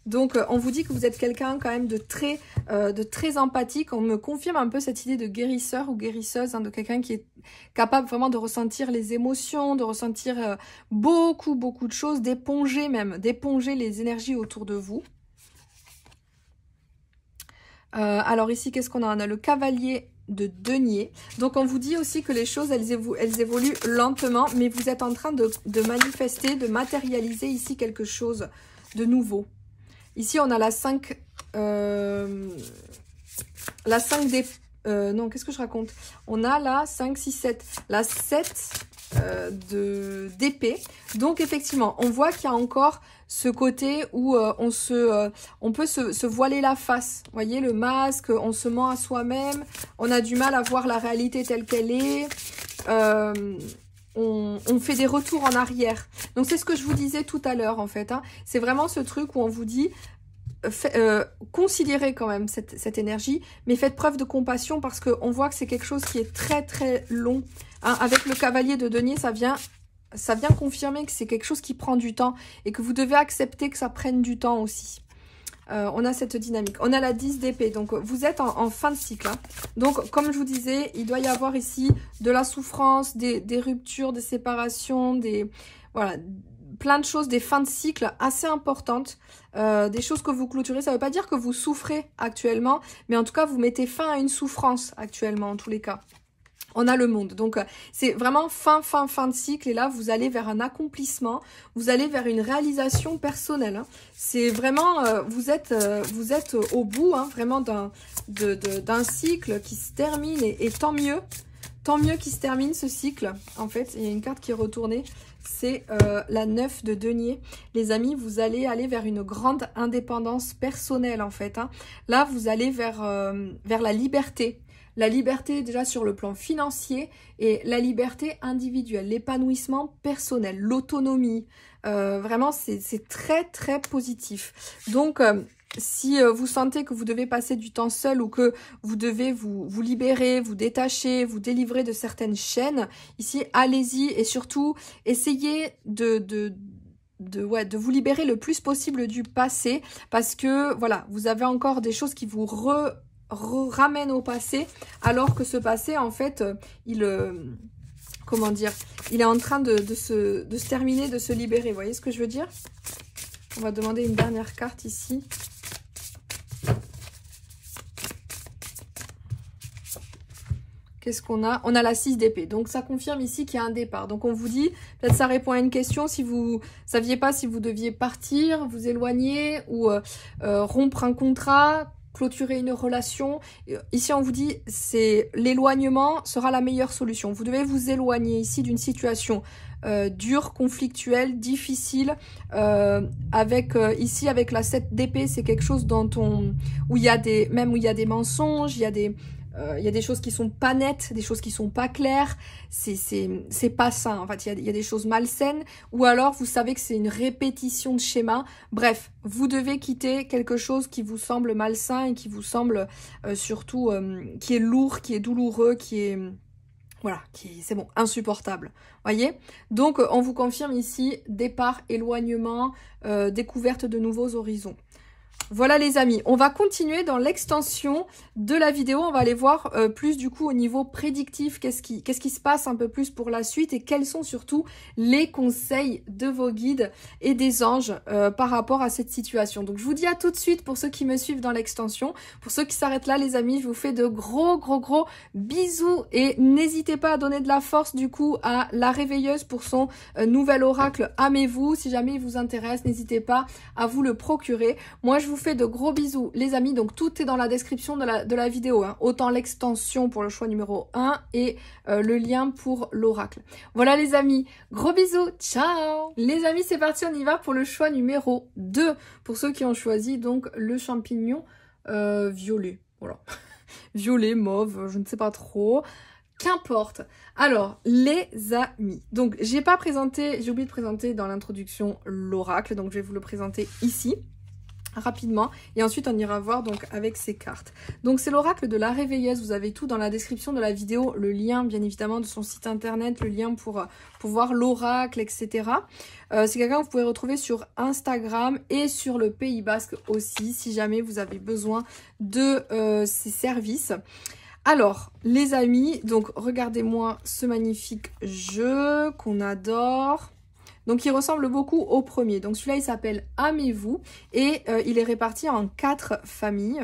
Donc, euh, on vous dit que vous êtes quelqu'un quand même de très, euh, de très empathique. On me confirme un peu cette idée de guérisseur ou guérisseuse, hein, de quelqu'un qui est capable vraiment de ressentir les émotions, de ressentir euh, beaucoup, beaucoup de choses, d'éponger même, d'éponger les énergies autour de vous. alors ici, qu'est-ce qu'on a On a le cavalier de denier. Donc on vous dit aussi que les choses, elles, évoluent lentement, mais vous êtes en train de manifester, de matérialiser ici quelque chose de nouveau. Ici, on a la 5... Euh, la 5 des... Euh, non, qu'est-ce que je raconte On a la 5, 6, 7. La 7 euh, d'épée. Donc effectivement, on voit qu'il y a encore ce côté où euh, on se, on peut se, se, voiler la face. Vous voyez, le masque, on se ment à soi-même, on a du mal à voir la réalité telle qu'elle est on, fait des retours en arrière. Donc c'est ce que je vous disais tout à l'heure en fait. Hein. C'est vraiment ce truc où on vous dit euh, considérez quand même cette, énergie, mais faites preuve de compassion parce qu'on voit que c'est quelque chose qui est très très long. Hein. avec le cavalier de denier, ça vient, ça vient confirmer que c'est quelque chose qui prend du temps et que vous devez accepter que ça prenne du temps aussi. Euh, on a cette dynamique. On a la 10 d'épée, donc euh, vous êtes en, fin de cycle. Hein. Donc, comme je vous disais, il doit y avoir ici de la souffrance, des, ruptures, des séparations, des voilà, plein de choses, des fins de cycle assez importantes, euh, des choses que vous clôturez. Ça ne veut pas dire que vous souffrez actuellement, mais en tout cas, vous mettez fin à une souffrance actuellement, en tous les cas on a le monde. Donc euh, c'est vraiment fin, fin, fin de cycle. Et là, vous allez vers un accomplissement, vous allez vers une réalisation personnelle. Hein. C'est vraiment, euh, vous, êtes, euh, vous êtes au bout hein, vraiment d'un cycle qui se termine. Et, tant mieux, tant mieux qui se termine ce cycle. En fait, il y a une carte qui est retournée. C'est la 9 de denier. Les amis, vous allez aller vers une grande indépendance personnelle en fait. Hein. Là, vous allez vers, vers la liberté la liberté déjà sur le plan financier et la liberté individuelle, l'épanouissement personnel, l'autonomie. Euh, vraiment, c'est très très positif. Donc, euh, si euh, vous sentez que vous devez passer du temps seul ou que vous devez vous, vous libérer, vous détacher, vous délivrer de certaines chaînes, ici, allez-y et surtout, essayez de, de vous libérer le plus possible du passé parce que voilà, vous avez encore des choses qui vous re ramène au passé, alors que ce passé, en fait, euh, il... Euh, comment dire Il est en train de, se, terminer, de se libérer. Vous voyez ce que je veux dire On va demander une dernière carte ici. Qu'est-ce qu'on a On a la 6 d'épée. Donc, ça confirme ici qu'il y a un départ. Donc, on vous dit, peut-être ça répond à une question, si vous saviez pas si vous deviez partir, vous éloigner ou euh, rompre un contrat, clôturer une relation. Euh, ici, on vous dit, c'est l'éloignement sera la meilleure solution. Vous devez vous éloigner ici d'une situation euh, dure, conflictuelle, difficile. Euh, avec ici, avec la 7 d'épée, c'est quelque chose dont on, où il y a des, même où il y a des mensonges, il y a des, euh, il y a des choses qui sont pas nettes, des choses qui sont pas claires. C'est pas sain, En fait, il y, a des choses malsaines. Ou alors, vous savez que c'est une répétition de schéma. Bref, vous devez quitter quelque chose qui vous semble malsain et qui vous semble euh, surtout euh, qui est lourd, qui est douloureux, qui est voilà, qui c'est bon, insupportable. Voyez Donc, on vous confirme ici départ, éloignement, découverte de nouveaux horizons. Voilà les amis, on va continuer dans l'extension de la vidéo. On va aller voir euh, plus du coup au niveau prédictif, qu'est-ce qui, qui, se passe un peu plus pour la suite et quels sont surtout les conseils de vos guides et des anges euh, par rapport à cette situation. Donc je vous dis à tout de suite pour ceux qui me suivent dans l'extension. Pour ceux qui s'arrêtent là les amis, je vous fais de gros gros gros bisous et n'hésitez pas à donner de la force du coup à la réveilleuse pour son euh, nouvel oracle Amez-vous. Si jamais il vous intéresse, n'hésitez pas à vous le procurer. Moi je vous fais de gros bisous, les amis. Donc, tout est dans la description de la, de la vidéo. Hein. Autant l'extension pour le choix numéro 1 et euh, le lien pour l'oracle. Voilà, les amis. Gros bisous. Ciao Les amis, c'est parti. On y va pour le choix numéro 2. Pour ceux qui ont choisi, donc, le champignon euh, violet. Voilà. violet, mauve, je ne sais pas trop qu'importe. Alors, les amis. Donc, j'ai pas présenté, j'ai oublié de présenter dans l'introduction l'oracle, donc je vais vous le présenter ici rapidement et ensuite on ira voir donc avec ces cartes. Donc c'est l'oracle de la réveilleuse, vous avez tout dans la description de la vidéo, le lien bien évidemment de son site internet, le lien pour, euh, pour voir l'oracle etc. Euh, c'est quelqu'un que vous pouvez retrouver sur Instagram et sur le Pays Basque aussi si jamais vous avez besoin de euh, ces ses services. Alors, les amis, donc regardez-moi ce magnifique jeu qu'on adore. Donc il ressemble beaucoup au premier. Donc celui-là il s'appelle Amez-vous et euh, il est réparti en quatre familles.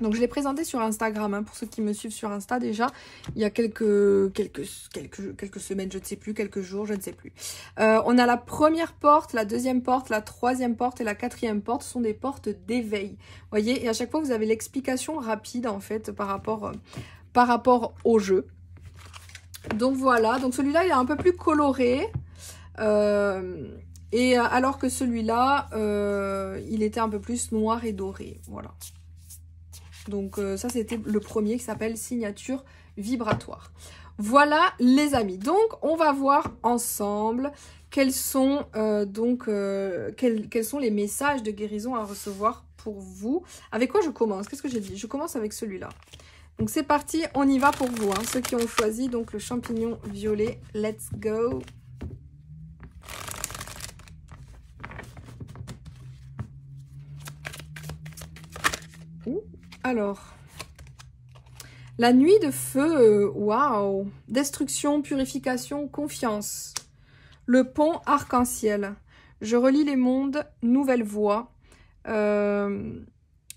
Donc je l'ai présenté sur Instagram, hein, pour ceux qui me suivent sur Insta déjà, il y a quelques, quelques, quelques, quelques semaines, je ne sais plus, quelques jours, je ne sais plus. Euh, on a la première porte, la deuxième porte, la troisième porte et la quatrième porte sont des portes d'éveil. vous voyez, et à chaque fois vous avez l'explication rapide en fait par rapport, par rapport au jeu. Donc voilà, donc celui-là il est un peu plus coloré. Euh, et euh, alors que celui-là, euh, il était un peu plus noir et doré. Voilà. Donc ça, c'était le premier qui s'appelle Signature vibratoire. Voilà les amis, donc on va voir ensemble quels sont, donc, quels, sont les messages de guérison à recevoir pour vous. Avec quoi je commence Qu'est-ce que j'ai dit Je commence avec celui-là. Donc c'est parti, on y va pour vous, hein. ceux qui ont choisi donc le champignon violet. Let's go alors, la nuit de feu, euh, waouh Destruction, purification, confiance. Le pont arc-en-ciel. Je relis les mondes, nouvelle voie. Euh,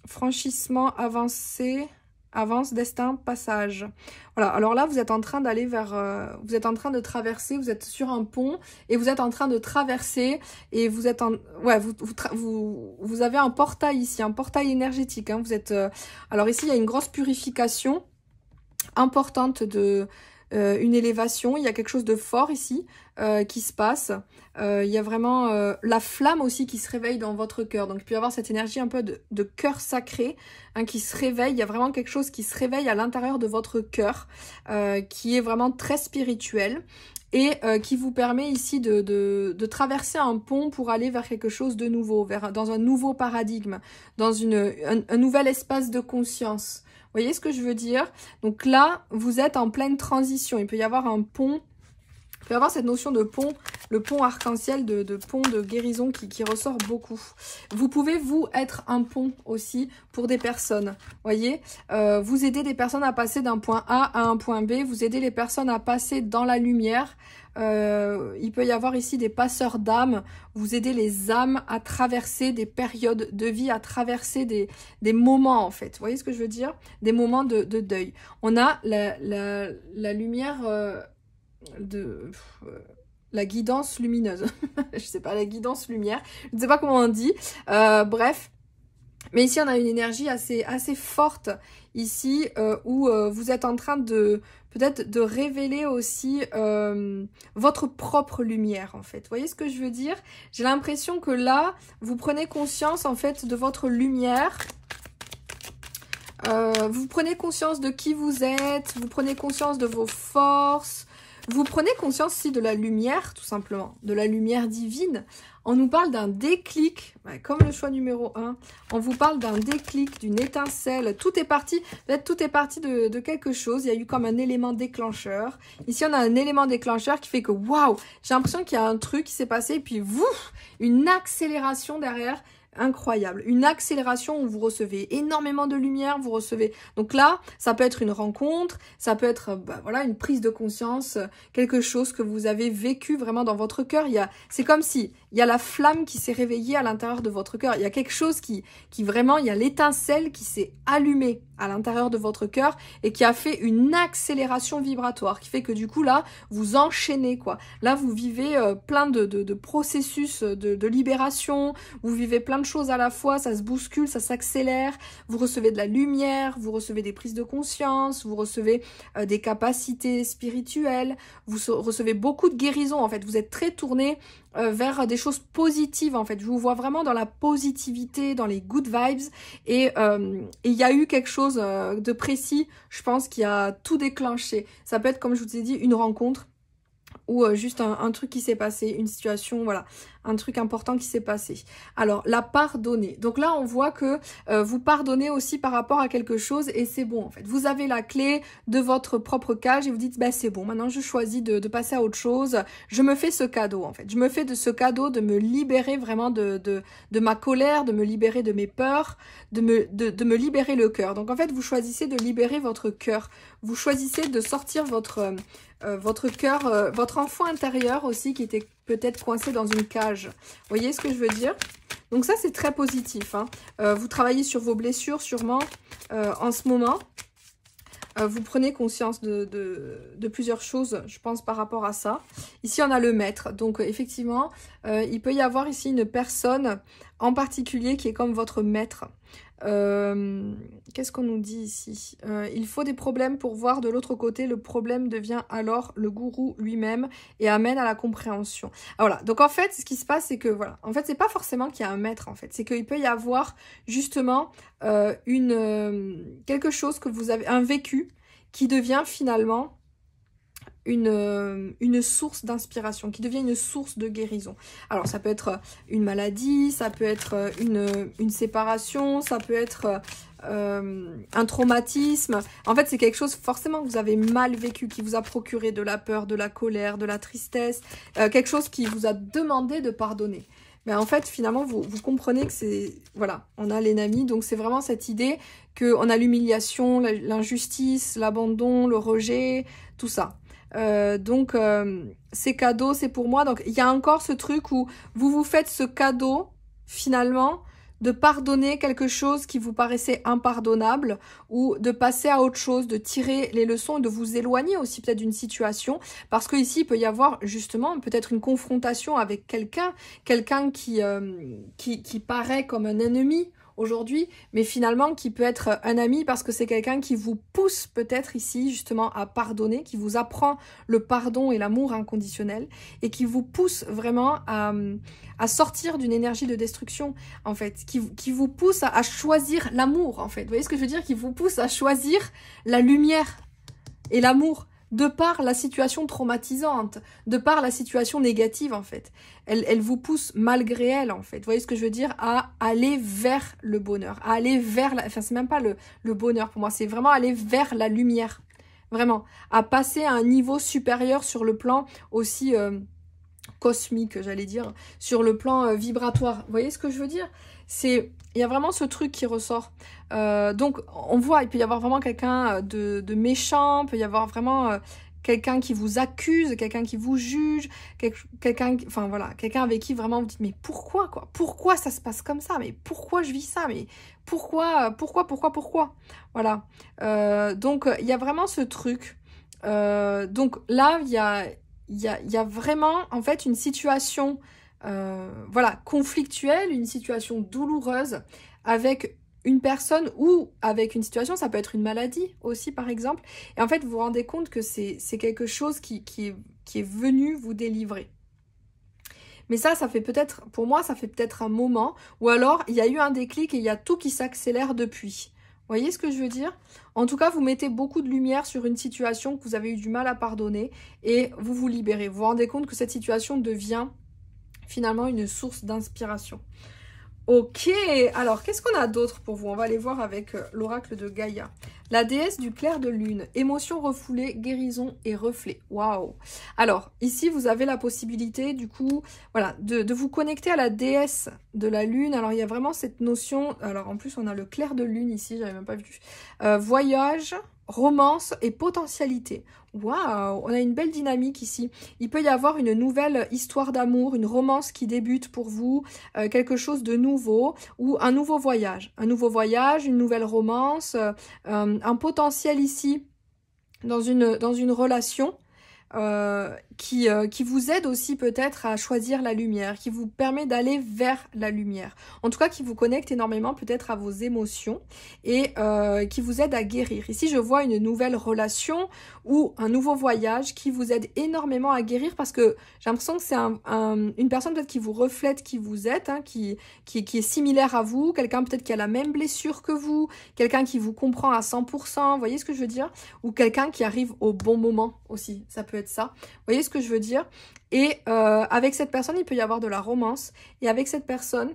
franchissement avancé, avance, destin, passage. Voilà, alors là, vous êtes en train d'aller vers... Euh, vous êtes en train de traverser, vous êtes sur un pont et vous êtes en train de traverser et vous êtes en... Ouais, vous, vous, vous, avez un portail ici, un portail énergétique. Hein. vous êtes... Euh, alors ici, il y a une grosse purification importante de euh, une élévation, il y a quelque chose de fort ici euh, qui se passe. Euh, il y a vraiment la flamme aussi qui se réveille dans votre cœur. Donc il peut y avoir cette énergie un peu de, cœur sacré hein, qui se réveille. Il y a vraiment quelque chose qui se réveille à l'intérieur de votre cœur, qui est vraiment très spirituel et qui vous permet ici de, traverser un pont pour aller vers quelque chose de nouveau, vers, dans un nouveau paradigme, dans un nouvel espace de conscience voyez ce que je veux dire Donc là, vous êtes en pleine transition. Il peut y avoir un pont il peut y avoir cette notion de pont, le pont arc-en-ciel, de, pont de guérison qui, qui, ressort beaucoup. Vous pouvez, vous, être un pont aussi pour des personnes, voyez euh, Vous aidez des personnes à passer d'un point A à un point B, vous aidez les personnes à passer dans la lumière. Euh, il peut y avoir ici des passeurs d'âmes, vous aidez les âmes à traverser des périodes de vie, à traverser des, des moments en fait. Vous voyez ce que je veux dire Des moments de, deuil. On a la, la, la lumière... Euh, de euh, la guidance lumineuse. je sais pas, la guidance lumière. Je ne sais pas comment on dit. Euh, bref. Mais ici, on a une énergie assez, assez forte ici euh, où vous êtes en train de peut-être de révéler aussi votre propre lumière en fait. Vous voyez ce que je veux dire J'ai l'impression que là, vous prenez conscience en fait de votre lumière. vous prenez conscience de qui vous êtes, vous prenez conscience de vos forces, vous prenez conscience si de la lumière, tout simplement, de la lumière divine. On nous parle d'un déclic, comme le choix numéro 1. On vous parle d'un déclic, d'une étincelle. Tout est parti, tout est parti de, de, quelque chose. Il y a eu comme un élément déclencheur. Ici, on a un élément déclencheur qui fait que, waouh, j'ai l'impression qu'il y a un truc qui s'est passé. Et puis, vous, une accélération derrière incroyable. Une accélération où vous recevez énormément de lumière, vous recevez... Donc là, ça peut être une rencontre, ça peut être euh, bah, voilà une prise de conscience, euh, quelque chose que vous avez vécu vraiment dans votre cœur. Il y a... C'est comme si il y a la flamme qui s'est réveillée à l'intérieur de votre cœur. Il y a quelque chose qui, qui vraiment, il y a l'étincelle qui s'est allumée à l'intérieur de votre cœur et qui a fait une accélération vibratoire, qui fait que du coup là, vous enchaînez quoi. Là, vous vivez euh, plein de, de, processus euh, de, libération, vous vivez plein de choses à la fois, ça se bouscule, ça s'accélère, vous recevez de la lumière, vous recevez des prises de conscience, vous recevez euh, des capacités spirituelles, vous recevez beaucoup de guérison en fait, vous êtes très tourné euh, vers des choses positives en fait. Je vous vois vraiment dans la positivité, dans les good vibes. Et euh, il y a eu quelque chose euh, de précis, je pense, qui a tout déclenché. Ça peut être, comme je vous ai dit, une rencontre ou euh, juste un, truc qui s'est passé, une situation, voilà, un truc important qui s'est passé. Alors, la pardonner. Donc là, on voit que euh, vous pardonnez aussi par rapport à quelque chose et c'est bon en fait. Vous avez la clé de votre propre cage et vous dites, bah c'est bon, maintenant je choisis de, de, passer à autre chose. Je me fais ce cadeau en fait. Je me fais de ce cadeau de me libérer vraiment de, de, de ma colère, de me libérer de mes peurs, de me, de, de me libérer le cœur. Donc en fait, vous choisissez de libérer votre cœur. Vous choisissez de sortir votre, euh, euh, votre cœur, euh, votre enfant intérieur aussi qui était peut-être coincé dans une cage. Vous voyez ce que je veux dire Donc ça, c'est très positif. Hein. Euh, vous travaillez sur vos blessures sûrement en ce moment. vous prenez conscience de, de, plusieurs choses, je pense, par rapport à ça. Ici, on a le maître. Donc effectivement, il peut y avoir ici une personne en particulier qui est comme votre maître. Euh, qu'est-ce qu'on nous dit ici euh, Il faut des problèmes pour voir de l'autre côté. Le problème devient alors le gourou lui-même et amène à la compréhension. Ah, voilà. Donc en fait, ce qui se passe, c'est que voilà. En fait, c'est pas forcément qu'il y a un maître. En fait, c'est qu'il peut y avoir justement euh, une quelque chose que vous avez un vécu qui devient finalement euh, une, source d'inspiration, qui devient une source de guérison. Alors ça peut être euh, une maladie, ça peut être euh, une, séparation, ça peut être un traumatisme. En fait c'est quelque chose forcément que vous avez mal vécu, qui vous a procuré de la peur, de la colère, de la tristesse, quelque chose qui vous a demandé de pardonner. Mais en fait, finalement, vous, vous comprenez que c'est... Voilà, on a l'ennemi, donc c'est vraiment cette idée qu'on a l'humiliation, l'injustice, l'abandon, le rejet, tout ça. Euh, donc, euh, ces cadeaux, c'est pour moi. Donc, il y a encore ce truc où vous vous faites ce cadeau, finalement, de pardonner quelque chose qui vous paraissait impardonnable ou de passer à autre chose, de tirer les leçons, et de vous éloigner aussi peut-être d'une situation parce qu'ici, il peut y avoir justement peut-être une confrontation avec quelqu'un, quelqu'un qui, euh, qui paraît comme un ennemi aujourd'hui, mais finalement qui peut être un ami parce que c'est quelqu'un qui vous pousse peut-être ici justement à pardonner, qui vous apprend le pardon et l'amour inconditionnel et qui vous pousse vraiment à, sortir d'une énergie de destruction en fait, qui, vous pousse à, à choisir l'amour en fait. Vous voyez ce que je veux dire Qui vous pousse à choisir la lumière et l'amour de par la situation traumatisante, de par la situation négative en fait. Elle, vous pousse malgré elle en fait. Vous voyez ce que je veux dire À aller vers le bonheur, à aller vers la... Enfin, c'est même pas le, bonheur pour moi, c'est vraiment aller vers la lumière. Vraiment. À passer à un niveau supérieur sur le plan aussi... Euh, cosmique, j'allais dire, sur le plan euh, vibratoire. Vous voyez ce que je veux dire c'est il y a vraiment ce truc qui ressort. Euh, donc on voit, il peut y avoir vraiment quelqu'un euh, de, de, méchant, il peut y avoir vraiment euh, quelqu'un qui vous accuse, quelqu'un qui vous juge, quelqu'un, enfin voilà, quelqu'un avec qui vraiment vous dites mais pourquoi quoi, pourquoi ça se passe comme ça, mais pourquoi je vis ça, mais pourquoi, pourquoi, pourquoi, pourquoi, voilà. donc il y a vraiment ce truc. donc là il y a, il y a vraiment en fait une situation euh, voilà, conflictuelle, une situation douloureuse avec une personne ou avec une situation, ça peut être une maladie aussi par exemple. Et en fait, vous vous rendez compte que c'est quelque chose qui, est, venu vous délivrer. Mais ça, ça fait peut-être, pour moi, ça fait peut-être un moment, ou alors il y a eu un déclic et il y a tout qui s'accélère depuis. Vous voyez ce que je veux dire En tout cas, vous mettez beaucoup de lumière sur une situation que vous avez eu du mal à pardonner et vous vous libérez. Vous vous rendez compte que cette situation devient finalement une source d'inspiration. Ok, alors qu'est-ce qu'on a d'autre pour vous On va aller voir avec euh, l'oracle de Gaïa. La déesse du clair de lune, émotion refoulée, guérison et reflet. Waouh Alors, ici, vous avez la possibilité, du coup, voilà, de, vous connecter à la déesse de la lune. Alors, il y a vraiment cette notion... Alors, en plus, on a le clair de lune ici, j'avais même pas vu. Euh, voyage, romance et potentialité. Waouh, on a une belle dynamique ici. Il peut y avoir une nouvelle histoire d'amour, une romance qui débute pour vous, euh, quelque chose de nouveau ou un nouveau voyage. Un nouveau voyage, une nouvelle romance, euh, un potentiel ici dans une, dans une relation. Euh, euh, qui, vous aide aussi peut-être à choisir la lumière, qui vous permet d'aller vers la lumière. En tout cas, qui vous connecte énormément peut-être à vos émotions et euh, qui vous aide à guérir. Ici, je vois une nouvelle relation ou un nouveau voyage qui vous aide énormément à guérir parce que j'ai l'impression que c'est une personne peut-être qui vous reflète qui vous êtes, hein, qui, qui, qui est similaire à vous, quelqu'un peut-être qui a la même blessure que vous, quelqu'un qui vous comprend à 100%, vous voyez ce que je veux dire Ou quelqu'un qui arrive au bon moment aussi, ça peut être ça. Vous voyez ce que je veux dire Et euh, avec cette personne, il peut y avoir de la romance. Et avec cette personne,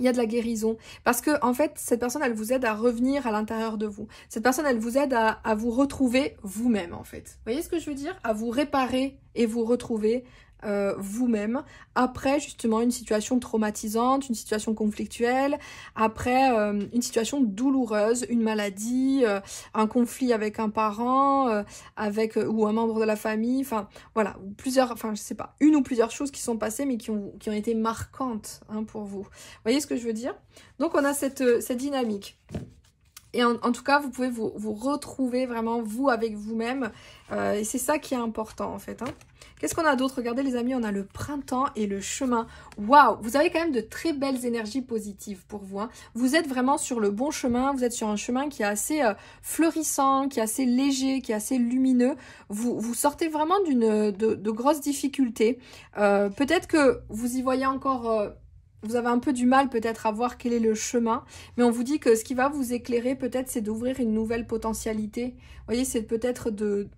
il y a de la guérison. Parce que, en fait, cette personne, elle vous aide à revenir à l'intérieur de vous. Cette personne, elle vous aide à, à vous retrouver vous-même, en fait. Vous voyez ce que je veux dire À vous réparer et vous retrouver euh, vous-même après justement une situation traumatisante, une situation conflictuelle, après euh, une situation douloureuse, une maladie, euh, un conflit avec un parent, avec ou un membre de la famille, enfin voilà, plusieurs, enfin je sais pas, une ou plusieurs choses qui sont passées mais qui ont, été marquantes hein, pour vous. Vous voyez ce que je veux dire Donc on a cette, dynamique et en, tout cas, vous pouvez vous, retrouver vraiment vous avec vous-même. et c'est ça qui est important en fait. Hein. Qu'est-ce qu'on a d'autre Regardez les amis, on a le printemps et le chemin. Waouh Vous avez quand même de très belles énergies positives pour vous. Hein. Vous êtes vraiment sur le bon chemin. Vous êtes sur un chemin qui est assez euh, fleurissant, qui est assez léger, qui est assez lumineux. Vous, vous sortez vraiment d'une de, grosses difficultés. Euh, peut-être que vous y voyez encore... Euh, vous avez un peu du mal peut-être à voir quel est le chemin, mais on vous dit que ce qui va vous éclairer peut-être c'est d'ouvrir une nouvelle potentialité. Vous voyez, c'est peut-être de,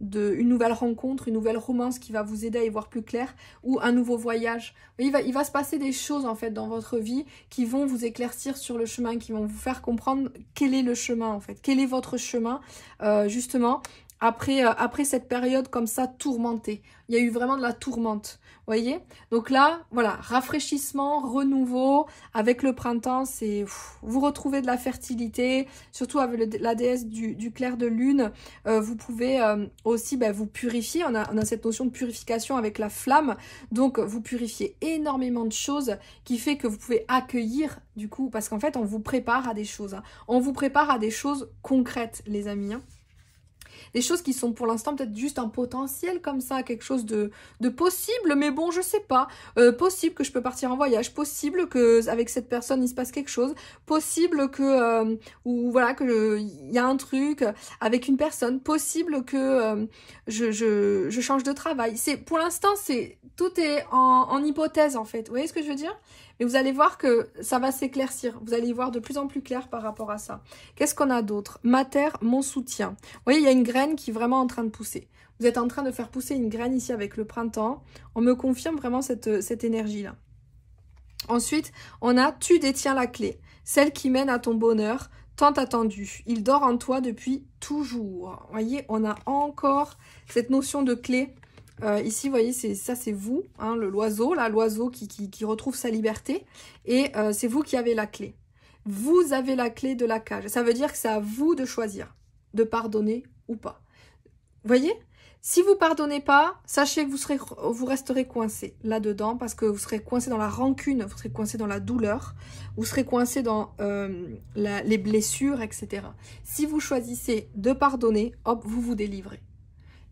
une nouvelle rencontre, une nouvelle romance qui va vous aider à y voir plus clair, ou un nouveau voyage. il, va, il va se passer des choses en fait dans votre vie qui vont vous éclaircir sur le chemin, qui vont vous faire comprendre quel est le chemin en fait, quel est votre chemin euh, justement après, euh, après cette période comme ça tourmentée. Il y a eu vraiment de la tourmente, voyez Donc là, voilà, rafraîchissement, renouveau, avec le printemps, c'est vous retrouvez de la fertilité, surtout avec la déesse du, clair de lune, euh, vous pouvez euh, aussi ben, vous purifier, on a, cette notion de purification avec la flamme, donc vous purifiez énormément de choses qui fait que vous pouvez accueillir du coup, parce qu'en fait on vous prépare à des choses, hein. on vous prépare à des choses concrètes les amis, hein des choses qui sont pour l'instant peut-être juste un potentiel comme ça, quelque chose de, possible, mais bon, je sais pas. Euh, possible que je peux partir en voyage, possible que avec cette personne il se passe quelque chose, possible que euh, ou voilà que il y a un truc avec une personne, possible que euh, je, change de travail. C'est pour l'instant c'est tout est en hypothèse en fait. Vous voyez ce que je veux dire mais vous allez voir que ça va s'éclaircir. Vous allez y voir de plus en plus clair par rapport à ça. Qu'est-ce qu'on a d'autre Ma terre, mon soutien. Vous voyez, il y a une graine qui est vraiment en train de pousser. Vous êtes en train de faire pousser une graine ici avec le printemps. On me confirme vraiment cette, cette énergie-là. Ensuite, on a tu détiens la clé, celle qui mène à ton bonheur, tant attendu. Il dort en toi depuis toujours. Vous voyez, on a encore cette notion de clé euh, ici, vous voyez, ça c'est vous, hein, l'oiseau, là, l'oiseau qui, retrouve sa liberté. Et euh, c'est vous qui avez la clé. Vous avez la clé de la cage. Ça veut dire que c'est à vous de choisir, de pardonner ou pas. Vous voyez Si vous pardonnez pas, sachez que vous, serez, vous resterez coincé là-dedans parce que vous serez coincé dans la rancune, vous serez coincé dans la douleur, vous serez coincé dans euh, les blessures, etc. Si vous choisissez de pardonner, hop, vous vous délivrez.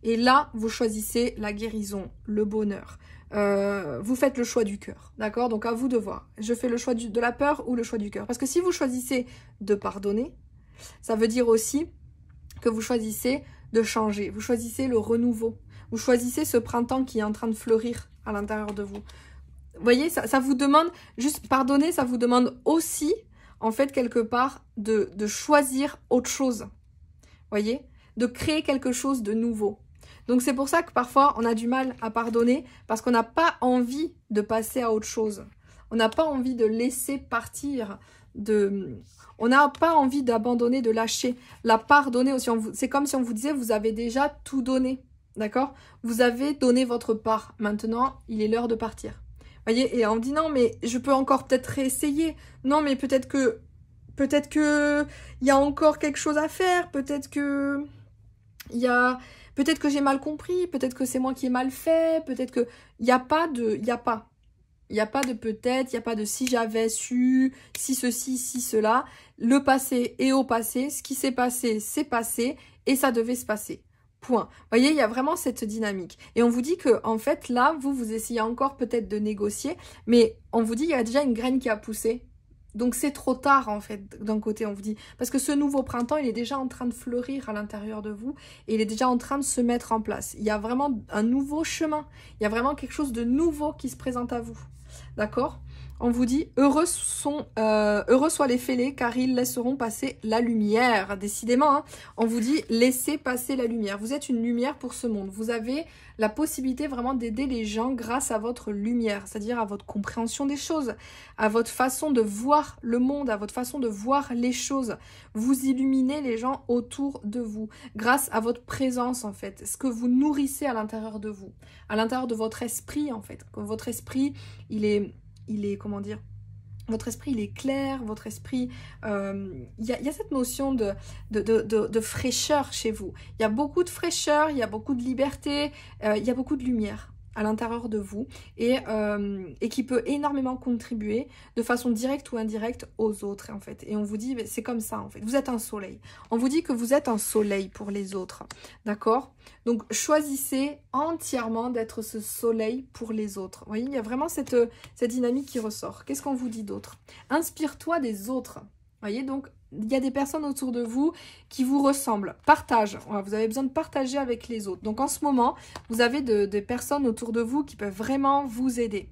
Et là, vous choisissez la guérison, le bonheur. Euh, vous faites le choix du cœur, d'accord Donc à vous de voir. Je fais le choix de la peur ou le choix du cœur. Parce que si vous choisissez de pardonner, ça veut dire aussi que vous choisissez de changer, vous choisissez le renouveau, vous choisissez ce printemps qui est en train de fleurir à l'intérieur de vous. Vous voyez, ça, vous demande, juste pardonner, ça vous demande aussi, en fait, quelque part, de, de choisir autre chose. Vous voyez De créer quelque chose de nouveau. Donc c'est pour ça que parfois on a du mal à pardonner parce qu'on n'a pas envie de passer à autre chose. On n'a pas envie de laisser partir, de... on n'a pas envie d'abandonner, de lâcher. La pardonner aussi, vous... c'est comme si on vous disait vous avez déjà tout donné, d'accord Vous avez donné votre part. Maintenant, il est l'heure de partir. Voyez et on dit non mais je peux encore peut-être réessayer. Non mais peut-être que peut-être que il y a encore quelque chose à faire, peut-être que il y a Peut-être que j'ai mal compris, peut-être que c'est moi qui ai mal fait, peut-être que... Il n'y a pas de... Il n'y a pas. Il n'y a pas de peut-être, il n'y a pas de si j'avais su, si ceci, si cela. Le passé est au passé, ce qui s'est passé, c'est passé, et ça devait se passer. Point. Vous voyez, il y a vraiment cette dynamique. Et on vous dit que, en fait, là, vous, vous essayez encore peut-être de négocier, mais on vous dit, il y a déjà une graine qui a poussé donc c'est trop tard en fait d'un côté on vous dit parce que ce nouveau printemps il est déjà en train de fleurir à l'intérieur de vous et il est déjà en train de se mettre en place. Il y a vraiment un nouveau chemin, il y a vraiment quelque chose de nouveau qui se présente à vous. D'accord on vous dit heureux, sont, euh, heureux soient les fêlés car ils laisseront passer la lumière. Décidément, hein. on vous dit laissez passer la lumière. Vous êtes une lumière pour ce monde. Vous avez la possibilité vraiment d'aider les gens grâce à votre lumière, c'est-à-dire à votre compréhension des choses, à votre façon de voir le monde, à votre façon de voir les choses. Vous illuminez les gens autour de vous grâce à votre présence en fait, ce que vous nourrissez à l'intérieur de vous, à l'intérieur de votre esprit en fait. Votre esprit, il est il est, comment dire, votre esprit il est clair, votre esprit, euh, il y, a, cette notion de, de, fraîcheur chez vous. Il y a beaucoup de fraîcheur, il y a beaucoup de liberté, euh, il y a beaucoup de lumière à l'intérieur de vous et, euh, et, qui peut énormément contribuer de façon directe ou indirecte aux autres en fait. Et on vous dit, c'est comme ça en fait, vous êtes un soleil. On vous dit que vous êtes un soleil pour les autres, d'accord Donc choisissez entièrement d'être ce soleil pour les autres. Vous voyez, il y a vraiment cette, euh, cette dynamique qui ressort. Qu'est-ce qu'on vous dit d'autre Inspire-toi des autres. Vous voyez, donc il y a des personnes autour de vous qui vous ressemblent. Partage. Vous avez besoin de partager avec les autres. Donc en ce moment, vous avez des personnes autour de vous qui peuvent vraiment vous aider.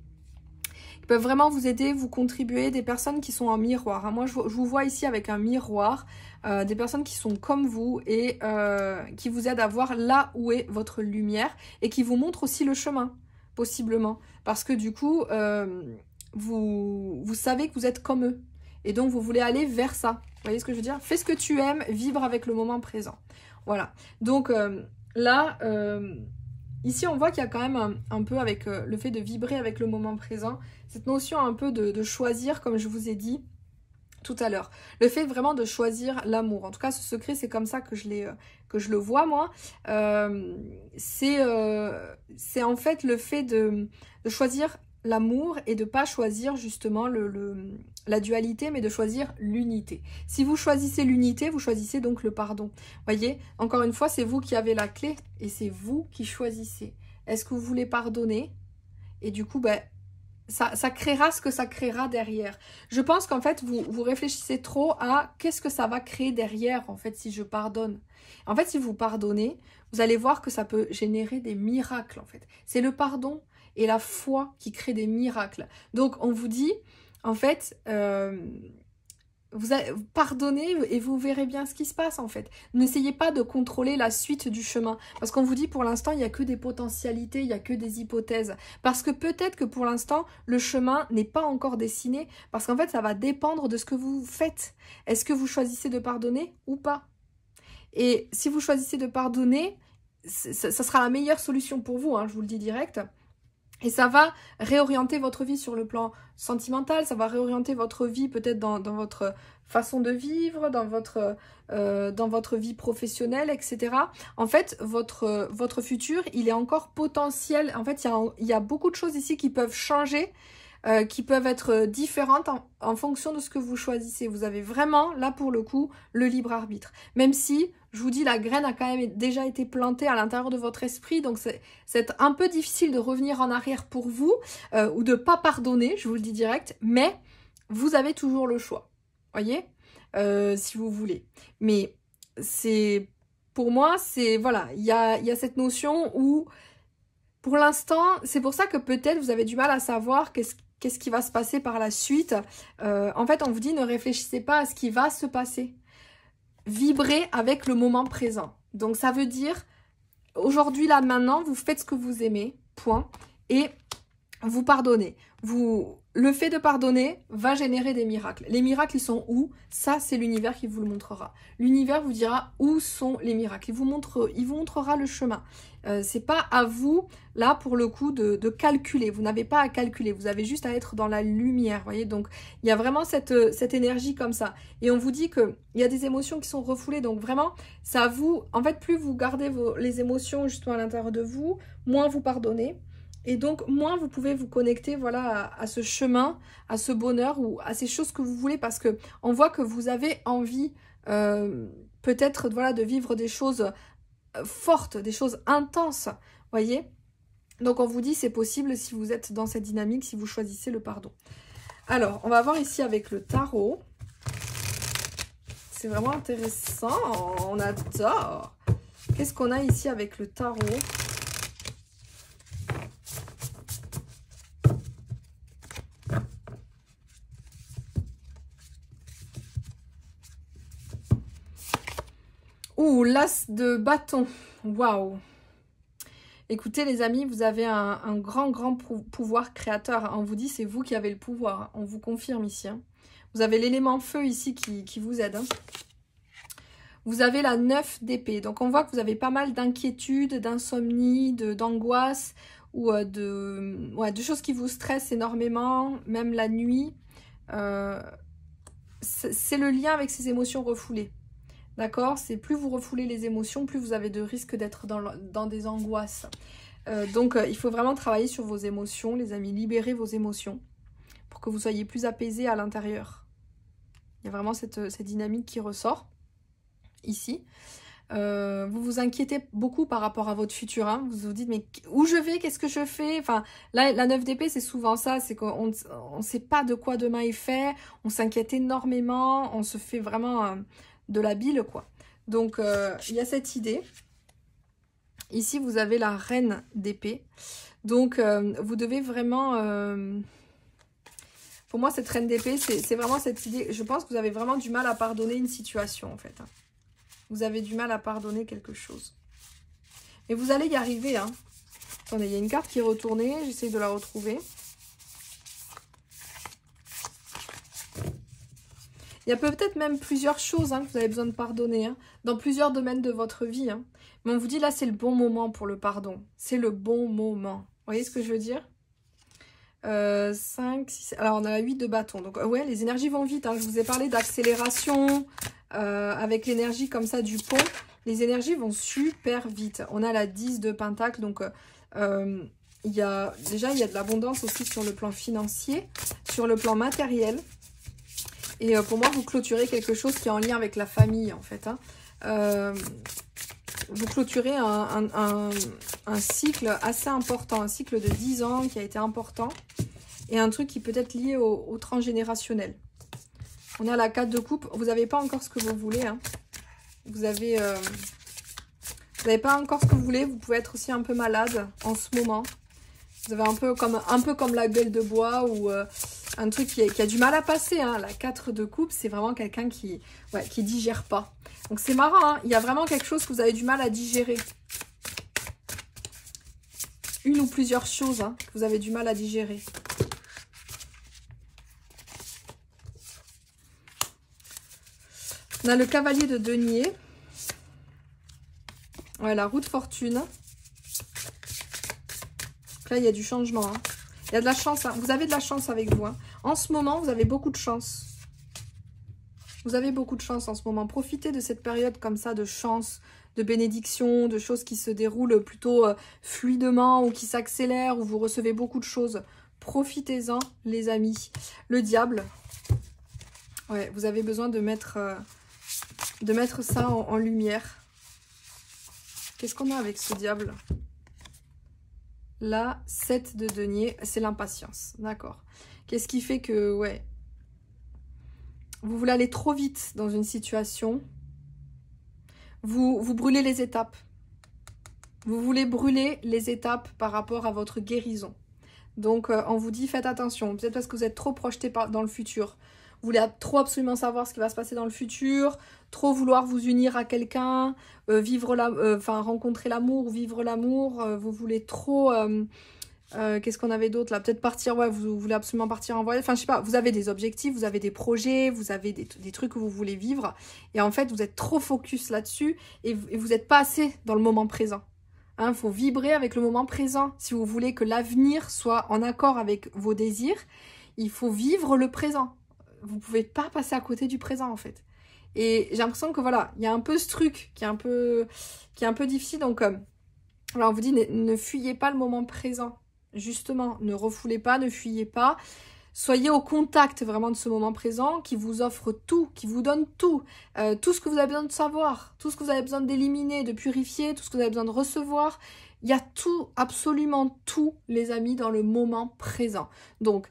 Qui peuvent vraiment vous aider, vous contribuer, des personnes qui sont en miroir. Hein. Moi, je, vous vois ici avec un miroir, euh, des personnes qui sont comme vous et euh, qui vous aident à voir là où est votre lumière et qui vous montrent aussi le chemin, possiblement. Parce que du coup, euh, vous, vous savez que vous êtes comme eux. Et donc, vous voulez aller vers ça. Vous voyez ce que je veux dire Fais ce que tu aimes, vibre avec le moment présent. Voilà. Donc euh, là, euh, ici, on voit qu'il y a quand même un, peu avec euh, le fait de vibrer avec le moment présent, cette notion un peu de, choisir, comme je vous ai dit tout à l'heure. Le fait vraiment de choisir l'amour. En tout cas, ce secret, c'est comme ça que je, l'ai, que je le vois, moi. c'est, en fait le fait de choisir l'amour et de pas choisir justement le, la dualité, mais de choisir l'unité. Si vous choisissez l'unité, vous choisissez donc le pardon. Voyez, encore une fois, c'est vous qui avez la clé et c'est vous qui choisissez. Est-ce que vous voulez pardonner Et du coup, ben, ça, ça, créera ce que ça créera derrière. Je pense qu'en fait, vous, vous réfléchissez trop à qu'est-ce que ça va créer derrière, en fait, si je pardonne. En fait, si vous pardonnez, vous allez voir que ça peut générer des miracles, en fait. C'est le pardon et la foi qui crée des miracles. Donc on vous dit, en fait, euh, vous pardonnez et vous verrez bien ce qui se passe en fait. N'essayez pas de contrôler la suite du chemin. Parce qu'on vous dit pour l'instant, il n'y a que des potentialités, il n'y a que des hypothèses. Parce que peut-être que pour l'instant, le chemin n'est pas encore dessiné. Parce qu'en fait, ça va dépendre de ce que vous faites. Est-ce que vous choisissez de pardonner ou pas Et si vous choisissez de pardonner, ça, sera la meilleure solution pour vous, hein, je vous le dis direct. Et ça va réorienter votre vie sur le plan sentimental, ça va réorienter votre vie peut-être dans, votre façon de vivre, dans votre, euh, dans votre vie professionnelle, etc. En fait, votre, votre futur, il est encore potentiel. En fait, il y a beaucoup de choses ici qui peuvent changer euh, qui peuvent être euh, différentes en, fonction de ce que vous choisissez. Vous avez vraiment, là pour le coup, le libre arbitre. Même si, je vous dis, la graine a quand même déjà été plantée à l'intérieur de votre esprit, donc c'est un peu difficile de revenir en arrière pour vous, euh, ou de pas pardonner, je vous le dis direct, mais vous avez toujours le choix, voyez Si vous voulez. Mais c'est... Pour moi, c'est... Voilà, il y a, y a cette notion où pour l'instant, c'est pour ça que peut-être vous avez du mal à savoir qu'est-ce qu'est-ce qui va se passer par la suite. Euh, en fait, on vous dit ne réfléchissez pas à ce qui va se passer. Vibrez avec le moment présent. Donc ça veut dire, aujourd'hui, là, maintenant, vous faites ce que vous aimez, point, et vous pardonnez. Vous, le fait de pardonner va générer des miracles. Les miracles, ils sont où Ça, c'est l'univers qui vous le montrera. L'univers vous dira où sont les miracles. Il vous, montre, il montrera le chemin. Ce euh, c'est pas à vous, là, pour le coup, de, calculer. Vous n'avez pas à calculer. Vous avez juste à être dans la lumière, voyez Donc, il y a vraiment euh, cette, énergie comme ça. Et on vous dit qu'il y a des émotions qui sont refoulées. Donc, vraiment, ça vous... En fait, plus vous gardez les émotions, justement, à l'intérieur de vous, moins vous pardonnez. Et donc, moins vous pouvez vous connecter voilà, à, ce chemin, à ce bonheur ou à ces choses que vous voulez parce que on voit que vous avez envie euh, peut-être voilà, de vivre des choses euh, fortes, des choses intenses, voyez Donc, on vous dit c'est possible si vous êtes dans cette dynamique, si vous choisissez le pardon. Alors, on va voir ici avec le tarot. C'est vraiment intéressant, on adore Qu'est-ce qu'on a ici avec le tarot l'as de bâton. Waouh. Écoutez les amis, vous avez un, grand, grand pouvoir créateur. On vous dit, c'est vous qui avez le pouvoir. On vous confirme ici. Hein. Vous avez l'élément feu ici qui, vous aide. Hein. Vous avez la 9 d'épée. Donc on voit que vous avez pas mal d'inquiétudes, d'insomnie, d'angoisse ou euh, de, de choses qui vous stressent énormément, même la nuit. Euh, c'est le lien avec ces émotions refoulées. D'accord C'est plus vous refoulez les émotions, plus vous avez de risques d'être dans, des angoisses. Euh, donc euh, il faut vraiment travailler sur vos émotions, les amis. Libérez vos émotions pour que vous soyez plus apaisés à l'intérieur. Il y a vraiment cette, euh, dynamique qui ressort ici. vous vous inquiétez beaucoup par rapport à votre futur. Hein. Vous vous dites, mais où je vais Qu'est-ce que je fais Enfin, la 9 d'épée, c'est souvent ça. C'est qu'on ne sait pas de quoi demain est fait. On s'inquiète énormément. On se fait vraiment de la bile, quoi. Donc, euh, il y a cette idée. Ici, vous avez la reine d'épée. Donc, euh, vous devez vraiment... Euh, pour moi, cette reine d'épée, c'est vraiment cette idée. Je pense que vous avez vraiment du mal à pardonner une situation, en fait. Hein. Vous avez du mal à pardonner quelque chose. Mais vous allez y arriver. Hein. Attendez, il y a une carte qui est retournée. J'essaie de la retrouver. Il y a peut-être même plusieurs choses hein, que vous avez besoin de pardonner, hein, dans plusieurs domaines de votre vie. Hein. Mais on vous dit là, c'est le bon moment pour le pardon. C'est le bon moment. Vous voyez ce que je veux dire 5, euh, 6... Alors, on a 8 de bâton. Donc, euh, ouais, les énergies vont vite. Je vous ai parlé d'accélération, euh, avec l'énergie comme ça du pont. Les énergies vont super vite. On a la 10 de pentacle, donc... déjà, il y a de l'abondance aussi sur le plan financier, sur le plan matériel. Et euh, pour moi, vous clôturez quelque chose qui est en lien avec la famille, en fait. Hein. Euh, vous clôturez un, cycle assez important, un cycle de 10 ans qui a été important et un truc qui peut être lié au, transgénérationnel. On a la carte de coupe. Vous n'avez pas encore ce que vous voulez. Hein. Vous avez... Euh, vous n'avez pas encore ce que vous voulez. Vous pouvez être aussi un peu malade en ce moment. Vous avez un peu comme, un peu comme la gueule de bois ou euh, un truc qui a, du mal à passer. Hein. La 4 de coupe, c'est vraiment quelqu'un qui ne qui digère pas. Donc c'est marrant, hein. il y a vraiment quelque chose que vous avez du mal à digérer. Une ou plusieurs choses hein, que vous avez du mal à digérer. On a le cavalier de denier. Ouais, la roue de fortune. Là, il y a du changement. Hein. Il y a de la chance. Hein. Vous avez de la chance avec vous. Hein. En ce moment, vous avez beaucoup de chance. Vous avez beaucoup de chance en ce moment. Profitez de cette période comme ça de chance, de bénédiction, de choses qui se déroulent plutôt euh, fluidement ou qui s'accélèrent, ou vous recevez beaucoup de choses. Profitez-en, les amis. Le diable. Ouais, vous avez besoin de mettre, euh, de mettre ça en lumière. Qu'est-ce qu'on a avec ce diable la 7 de denier, c'est l'impatience. D'accord. Qu'est-ce qui fait que, ouais, vous voulez aller trop vite dans une situation. Vous, vous brûlez les étapes. Vous voulez brûler les étapes par rapport à votre guérison. Donc, euh, on vous dit, faites attention. Peut-être parce que vous êtes trop projeté dans le futur. Vous voulez trop absolument savoir ce qui va se passer dans le futur, trop vouloir vous unir à quelqu'un, euh, vivre la, euh, rencontrer l'amour, vivre l'amour. Euh, vous voulez trop, qu'est-ce qu'on avait d'autre là Peut-être partir, ouais, vous, voulez absolument partir en voyage. Enfin, je sais pas. Vous avez des objectifs, vous avez des projets, vous avez des, trucs que vous voulez vivre, et en fait, vous êtes trop focus là-dessus et, vous n'êtes pas assez dans le moment présent. Il hein, faut vibrer avec le moment présent si vous voulez que l'avenir soit en accord avec vos désirs. Il faut vivre le présent vous pouvez pas passer à côté du présent en fait. Et j'ai l'impression que voilà, il y a un peu ce truc qui est un peu, qui est un peu difficile. Donc, euh, alors on vous dit ne, fuyez pas le moment présent. Justement, ne refoulez pas, ne fuyez pas. Soyez au contact vraiment de ce moment présent qui vous offre tout, qui vous donne tout, euh, tout ce que vous avez besoin de savoir, tout ce que vous avez besoin d'éliminer, de purifier, tout ce que vous avez besoin de recevoir. Il y a tout, absolument tout, les amis, dans le moment présent. Donc,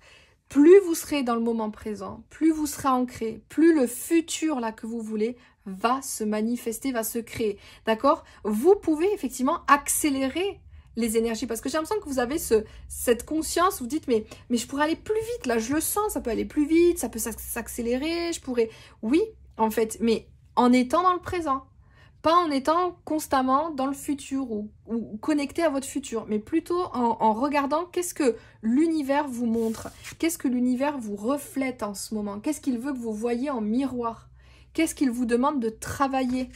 plus vous serez dans le moment présent, plus vous serez ancré, plus le futur là que vous voulez va se manifester, va se créer. D'accord Vous pouvez effectivement accélérer les énergies parce que j'ai l'impression que vous avez ce, cette conscience, vous dites mais, mais je pourrais aller plus vite, là je le sens, ça peut aller plus vite, ça peut s'accélérer, je pourrais... Oui, en fait, mais en étant dans le présent. Pas en étant constamment dans le futur ou, connecté à votre futur, mais plutôt en, regardant qu'est-ce que l'univers vous montre, qu'est-ce que l'univers vous reflète en ce moment, qu'est-ce qu'il veut que vous voyez en miroir, qu'est-ce qu'il vous demande de travailler.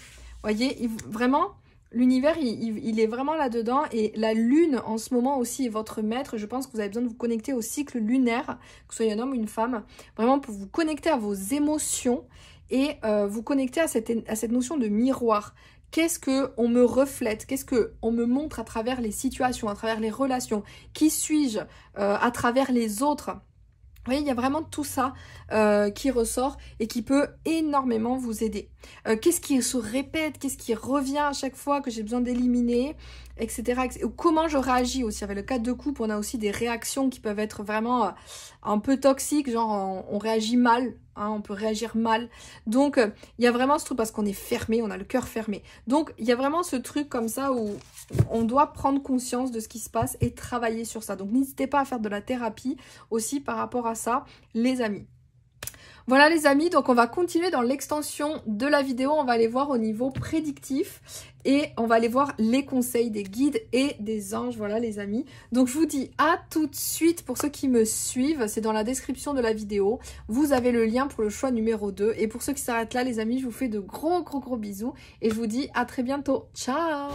Voyez, vraiment, l'univers, il, est vraiment là-dedans. Et la lune, en ce moment aussi, est votre maître. Je pense que vous avez besoin de vous connecter au cycle lunaire, que ce un homme ou une femme, vraiment pour vous connecter à vos émotions et euh, vous connecter à cette, notion de miroir. Qu'est-ce que on me reflète Qu'est-ce que on me montre à travers les situations, à travers les relations Qui suis-je euh, à travers les autres vous voyez, il y a vraiment tout ça euh, qui ressort et qui peut énormément vous aider. qu'est-ce qui se répète, qu'est-ce qui revient à chaque fois que j'ai besoin d'éliminer, etc., Comment je réagis aussi Avec le cas de coupe, on a aussi des réactions qui peuvent être vraiment un peu toxiques, genre on réagit mal Hein, on peut réagir mal. Donc, euh, il y a vraiment ce truc, parce qu'on est fermé, on a le cœur fermé. Donc, il y a vraiment ce truc comme ça où on doit prendre conscience de ce qui se passe et travailler sur ça. Donc, n'hésitez pas à faire de la thérapie aussi par rapport à ça, les amis. Voilà les amis, donc on va continuer dans l'extension de la vidéo. On va aller voir au niveau prédictif et on va aller voir les conseils des guides et des anges. Voilà les amis. Donc je vous dis à tout de suite pour ceux qui me suivent. C'est dans la description de la vidéo. Vous avez le lien pour le choix numéro 2. Et pour ceux qui s'arrêtent là les amis, je vous fais de gros gros gros bisous et je vous dis à très bientôt. Ciao